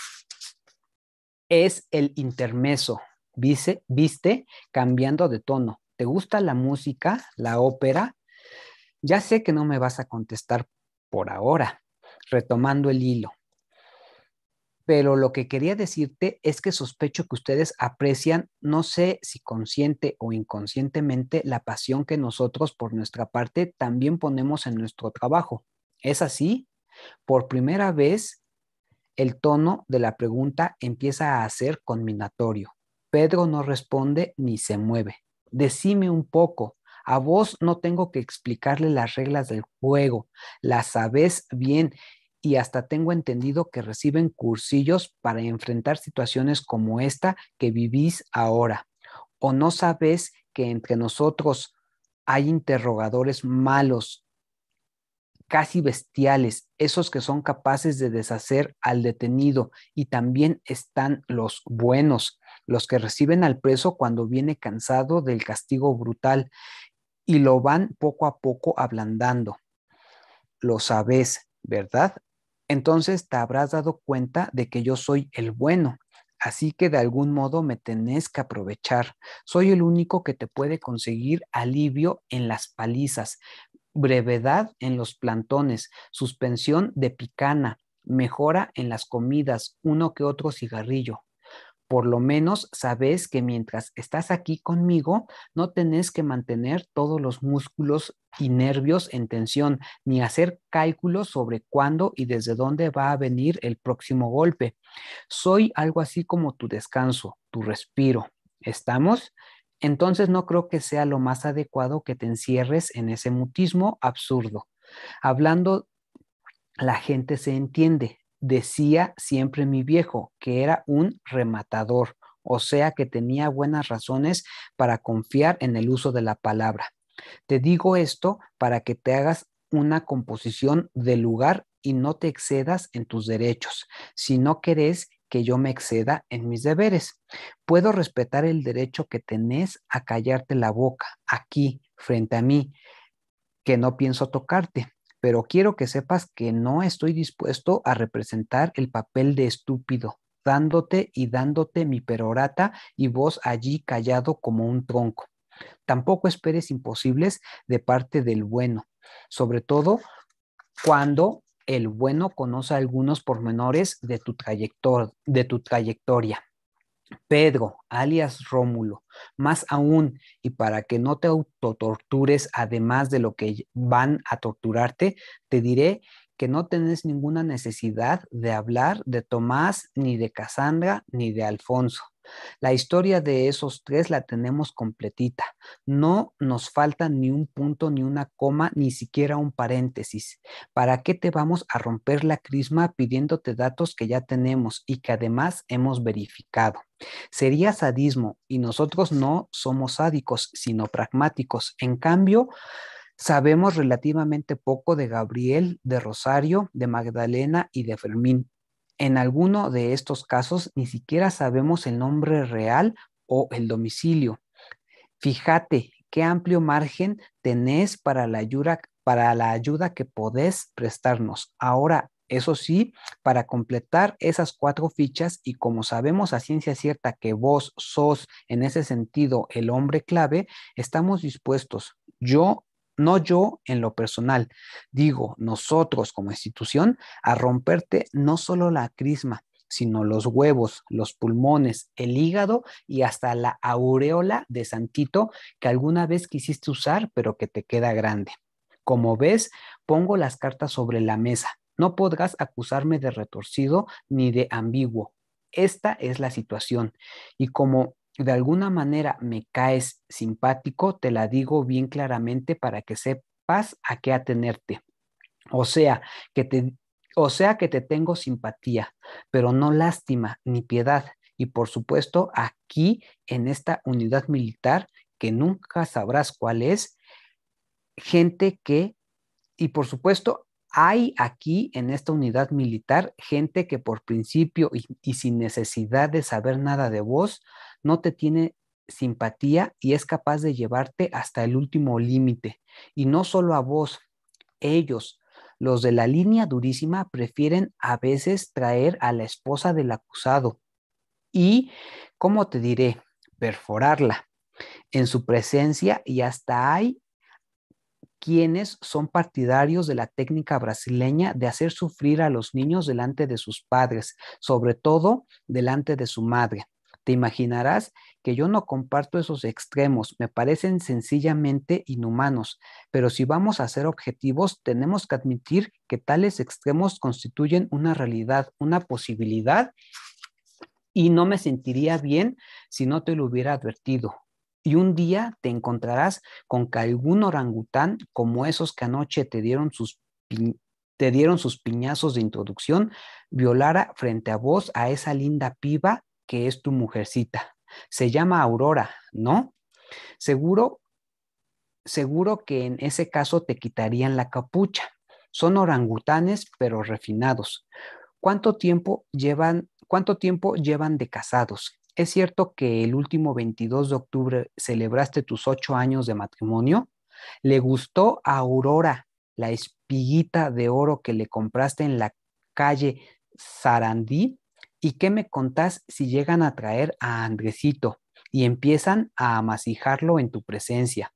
es el intermeso, viste cambiando de tono ¿te gusta la música, la ópera? Ya sé que no me vas a contestar por ahora, retomando el hilo. Pero lo que quería decirte es que sospecho que ustedes aprecian, no sé si consciente o inconscientemente, la pasión que nosotros por nuestra parte también ponemos en nuestro trabajo. ¿Es así? Por primera vez, el tono de la pregunta empieza a ser conminatorio. Pedro no responde ni se mueve decime un poco. A vos no tengo que explicarle las reglas del juego, las sabes bien y hasta tengo entendido que reciben cursillos para enfrentar situaciones como esta que vivís ahora. ¿O no sabes que entre nosotros hay interrogadores malos, casi bestiales, esos que son capaces de deshacer al detenido y también están los buenos, los que reciben al preso cuando viene cansado del castigo brutal y lo van poco a poco ablandando. Lo sabes, ¿verdad? Entonces te habrás dado cuenta de que yo soy el bueno, así que de algún modo me tenés que aprovechar. Soy el único que te puede conseguir alivio en las palizas, brevedad en los plantones, suspensión de picana, mejora en las comidas, uno que otro cigarrillo por lo menos sabes que mientras estás aquí conmigo, no tenés que mantener todos los músculos y nervios en tensión, ni hacer cálculos sobre cuándo y desde dónde va a venir el próximo golpe. Soy algo así como tu descanso, tu respiro. ¿Estamos? Entonces no creo que sea lo más adecuado que te encierres en ese mutismo absurdo. Hablando, la gente se entiende, decía siempre mi viejo, que era un rematador, o sea que tenía buenas razones para confiar en el uso de la palabra. Te digo esto para que te hagas una composición de lugar y no te excedas en tus derechos, si no querés que yo me exceda en mis deberes. Puedo respetar el derecho que tenés a callarte la boca aquí, frente a mí, que no pienso tocarte, pero quiero que sepas que no estoy dispuesto a representar el papel de estúpido, dándote y dándote mi perorata y vos allí callado como un tronco. Tampoco esperes imposibles de parte del bueno, sobre todo cuando el bueno conoce algunos pormenores de tu, de tu trayectoria. Pedro, alias Rómulo, más aún, y para que no te autotortures además de lo que van a torturarte, te diré que no tenés ninguna necesidad de hablar de Tomás, ni de Casandra, ni de Alfonso, la historia de esos tres la tenemos completita. No nos falta ni un punto, ni una coma, ni siquiera un paréntesis. ¿Para qué te vamos a romper la crisma pidiéndote datos que ya tenemos y que además hemos verificado? Sería sadismo y nosotros no somos sádicos, sino pragmáticos. En cambio, Sabemos relativamente poco de Gabriel, de Rosario, de Magdalena y de Fermín. En alguno de estos casos ni siquiera sabemos el nombre real o el domicilio. Fíjate qué amplio margen tenés para la ayuda, para la ayuda que podés prestarnos. Ahora, eso sí, para completar esas cuatro fichas y como sabemos a ciencia cierta que vos sos en ese sentido el hombre clave, estamos dispuestos, yo no yo en lo personal, digo nosotros como institución, a romperte no solo la crisma, sino los huevos, los pulmones, el hígado y hasta la aureola de santito que alguna vez quisiste usar pero que te queda grande. Como ves, pongo las cartas sobre la mesa. No podrás acusarme de retorcido ni de ambiguo. Esta es la situación. Y como de alguna manera me caes simpático, te la digo bien claramente para que sepas a qué atenerte. O sea, que te, o sea que te tengo simpatía, pero no lástima ni piedad. Y por supuesto, aquí en esta unidad militar, que nunca sabrás cuál es, gente que, y por supuesto, hay aquí en esta unidad militar gente que por principio y, sin necesidad de saber nada de vos, no te tiene simpatía y es capaz de llevarte hasta el último límite. Y no solo a vos, ellos, los de la línea durísima, prefieren a veces traer a la esposa del acusado y, como te diré, perforarla en su presencia y hasta hay quienes son partidarios de la técnica brasileña de hacer sufrir a los niños delante de sus padres, sobre todo delante de su madre. Te imaginarás que yo no comparto esos extremos, me parecen sencillamente inhumanos, pero si vamos a ser objetivos, tenemos que admitir que tales extremos constituyen una realidad, una posibilidad, y no me sentiría bien si no te lo hubiera advertido y un día te encontrarás con que algún orangután, como esos que anoche te dieron sus, te dieron sus piñazos de introducción, violara frente a vos a esa linda piba que es tu mujercita. Se llama Aurora, ¿no? Seguro, seguro que en ese caso te quitarían la capucha. Son orangutanes, pero refinados. ¿Cuánto tiempo llevan, cuánto tiempo llevan de casados? ¿Es cierto que el último 22 de octubre celebraste tus ocho años de matrimonio? ¿Le gustó a Aurora la espiguita de oro que le compraste en la calle Sarandí? ¿Y qué me contás si llegan a traer a Andresito y empiezan a amasijarlo en tu presencia?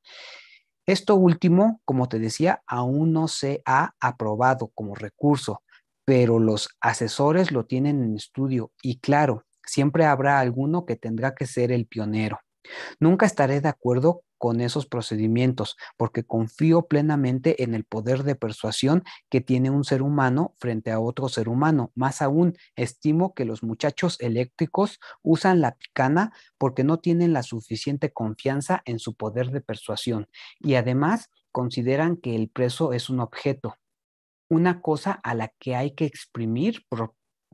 Esto último, como te decía, aún no se ha aprobado como recurso, pero los asesores lo tienen en estudio y claro, Siempre habrá alguno que tendrá que ser el pionero. Nunca estaré de acuerdo con esos procedimientos, porque confío plenamente en el poder de persuasión que tiene un ser humano frente a otro ser humano. Más aún, estimo que los muchachos eléctricos usan la picana porque no tienen la suficiente confianza en su poder de persuasión y además consideran que el preso es un objeto, una cosa a la que hay que exprimir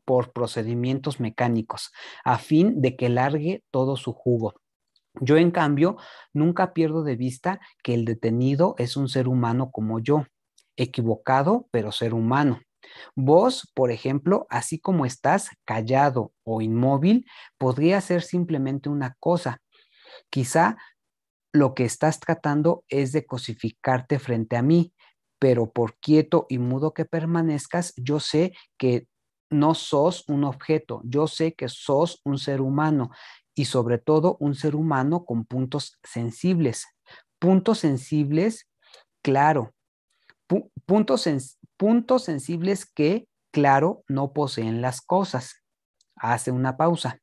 por procedimientos mecánicos, a fin de que largue todo su jugo. Yo, en cambio, nunca pierdo de vista que el detenido es un ser humano como yo, equivocado, pero ser humano. Vos, por ejemplo, así como estás callado o inmóvil, podría ser simplemente una cosa. Quizá lo que estás tratando es de cosificarte frente a mí, pero por quieto y mudo que permanezcas, yo sé que no sos un objeto, yo sé que sos un ser humano y sobre todo un ser humano con puntos sensibles. Puntos sensibles, claro. puntos, puntos sensibles que, claro, no poseen las cosas. Hace una pausa.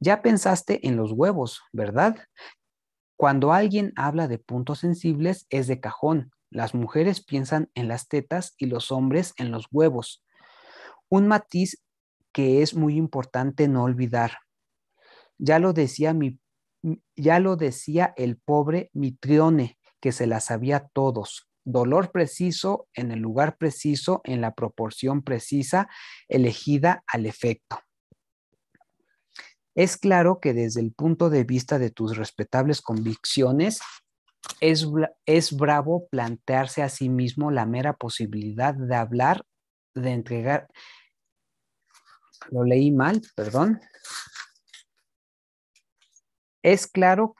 Ya pensaste en los huevos, ¿verdad? Cuando alguien habla de puntos sensibles es de cajón. Las mujeres piensan en las tetas y los hombres en los huevos. Un matiz que es muy importante no olvidar. Ya lo decía ya lo decía el pobre Mitrione, que se las sabía a todos. Dolor preciso en el lugar preciso, en la proporción precisa, elegida al efecto. Es claro que desde el punto de vista de tus respetables convicciones, es, es bravo plantearse a sí mismo la mera posibilidad de hablar de entregar, lo leí mal, perdón, es claro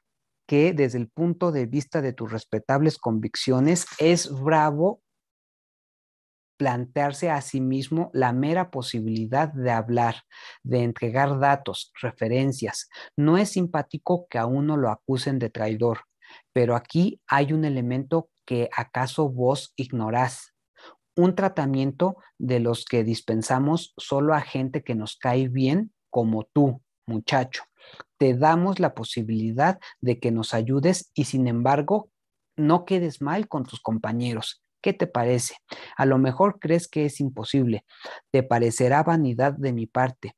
que desde el punto de vista de tus respetables convicciones es bravo plantearse a sí mismo la mera posibilidad de hablar, de entregar datos, referencias. No es simpático que a uno lo acusen de traidor, pero aquí hay un elemento que acaso vos ignorás, un tratamiento de los que dispensamos solo a gente que nos cae bien, como tú, muchacho. Te damos la posibilidad de que nos ayudes y sin embargo no quedes mal con tus compañeros. ¿Qué te parece? A lo mejor crees que es imposible. Te parecerá vanidad de mi parte,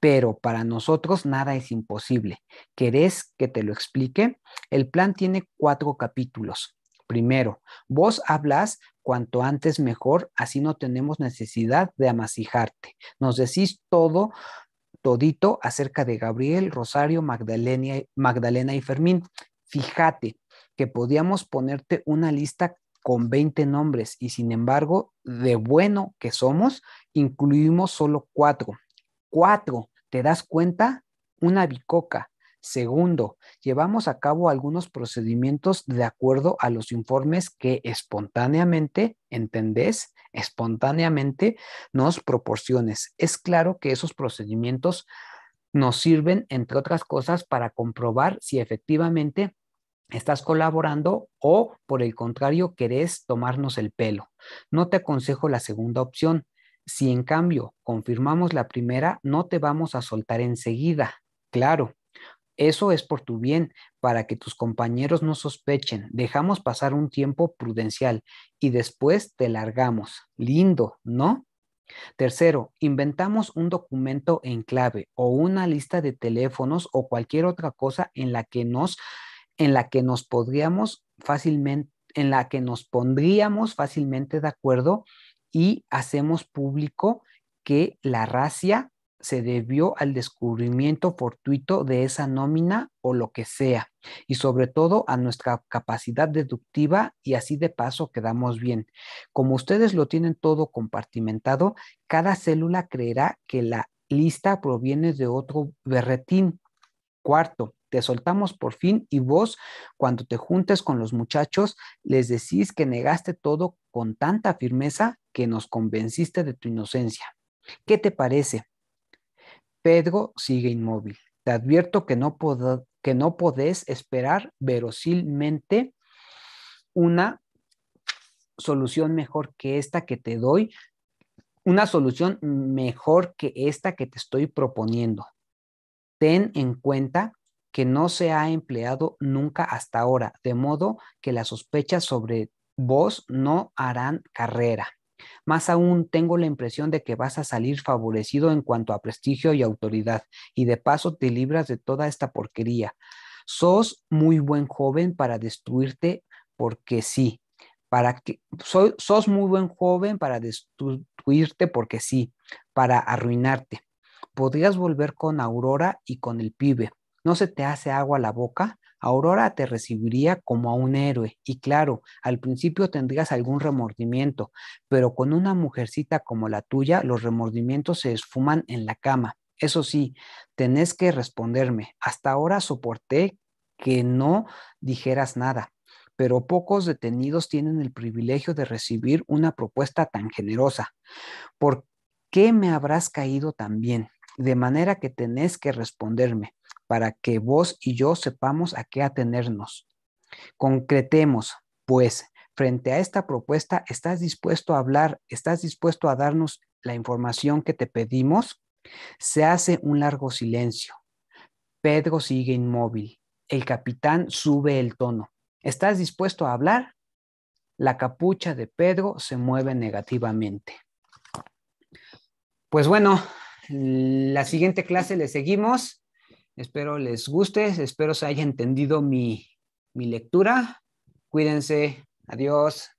pero para nosotros nada es imposible. ¿Querés que te lo explique? El plan tiene cuatro capítulos. Primero, vos hablas cuanto antes mejor, así no tenemos necesidad de amasijarte. Nos decís todo, todito acerca de Gabriel, Rosario, Magdalena, Magdalena y Fermín. Fíjate que podíamos ponerte una lista con 20 nombres y sin embargo, de bueno que somos, incluimos solo cuatro. Cuatro, ¿te das cuenta? Una bicoca, Segundo, llevamos a cabo algunos procedimientos de acuerdo a los informes que espontáneamente, ¿entendés? Espontáneamente nos proporciones. Es claro que esos procedimientos nos sirven, entre otras cosas, para comprobar si efectivamente estás colaborando o, por el contrario, querés tomarnos el pelo. No te aconsejo la segunda opción. Si en cambio confirmamos la primera, no te vamos a soltar enseguida. Claro, eso es por tu bien, para que tus compañeros no sospechen. Dejamos pasar un tiempo prudencial y después te largamos. Lindo, ¿no? Tercero, inventamos un documento en clave o una lista de teléfonos o cualquier otra cosa en la que nos, en la que nos podríamos fácilmente, en la que nos pondríamos fácilmente de acuerdo y hacemos público que la racia se debió al descubrimiento fortuito de esa nómina o lo que sea, y sobre todo a nuestra capacidad deductiva y así de paso quedamos bien. Como ustedes lo tienen todo compartimentado, cada célula creerá que la lista proviene de otro berretín. Cuarto, te soltamos por fin y vos, cuando te juntes con los muchachos, les decís que negaste todo con tanta firmeza que nos convenciste de tu inocencia. ¿Qué te parece? Pedro sigue inmóvil. Te advierto que no, que no podés esperar verosilmente una solución mejor que esta que te doy, una solución mejor que esta que te estoy proponiendo. Ten en cuenta que no se ha empleado nunca hasta ahora, de modo que las sospechas sobre vos no harán carrera. Más aún tengo la impresión de que vas a salir favorecido en cuanto a prestigio y autoridad, y de paso te libras de toda esta porquería. Sos muy buen joven para destruirte porque sí. Para que, sos muy buen joven para destruirte porque sí, para arruinarte. Podrías volver con Aurora y con el pibe. ¿No se te hace agua la boca? Aurora te recibiría como a un héroe y claro, al principio tendrías algún remordimiento, pero con una mujercita como la tuya, los remordimientos se esfuman en la cama. Eso sí, tenés que responderme. Hasta ahora soporté que no dijeras nada, pero pocos detenidos tienen el privilegio de recibir una propuesta tan generosa. ¿Por qué me habrás caído tan bien? De manera que tenés que responderme para que vos y yo sepamos a qué atenernos. Concretemos, pues, frente a esta propuesta, ¿estás dispuesto a hablar? ¿Estás dispuesto a darnos la información que te pedimos? Se hace un largo silencio. Pedro sigue inmóvil. El capitán sube el tono. ¿Estás dispuesto a hablar? La capucha de Pedro se mueve negativamente. Pues bueno, la siguiente clase le seguimos. Espero les guste, espero se haya entendido mi, lectura. Cuídense, adiós.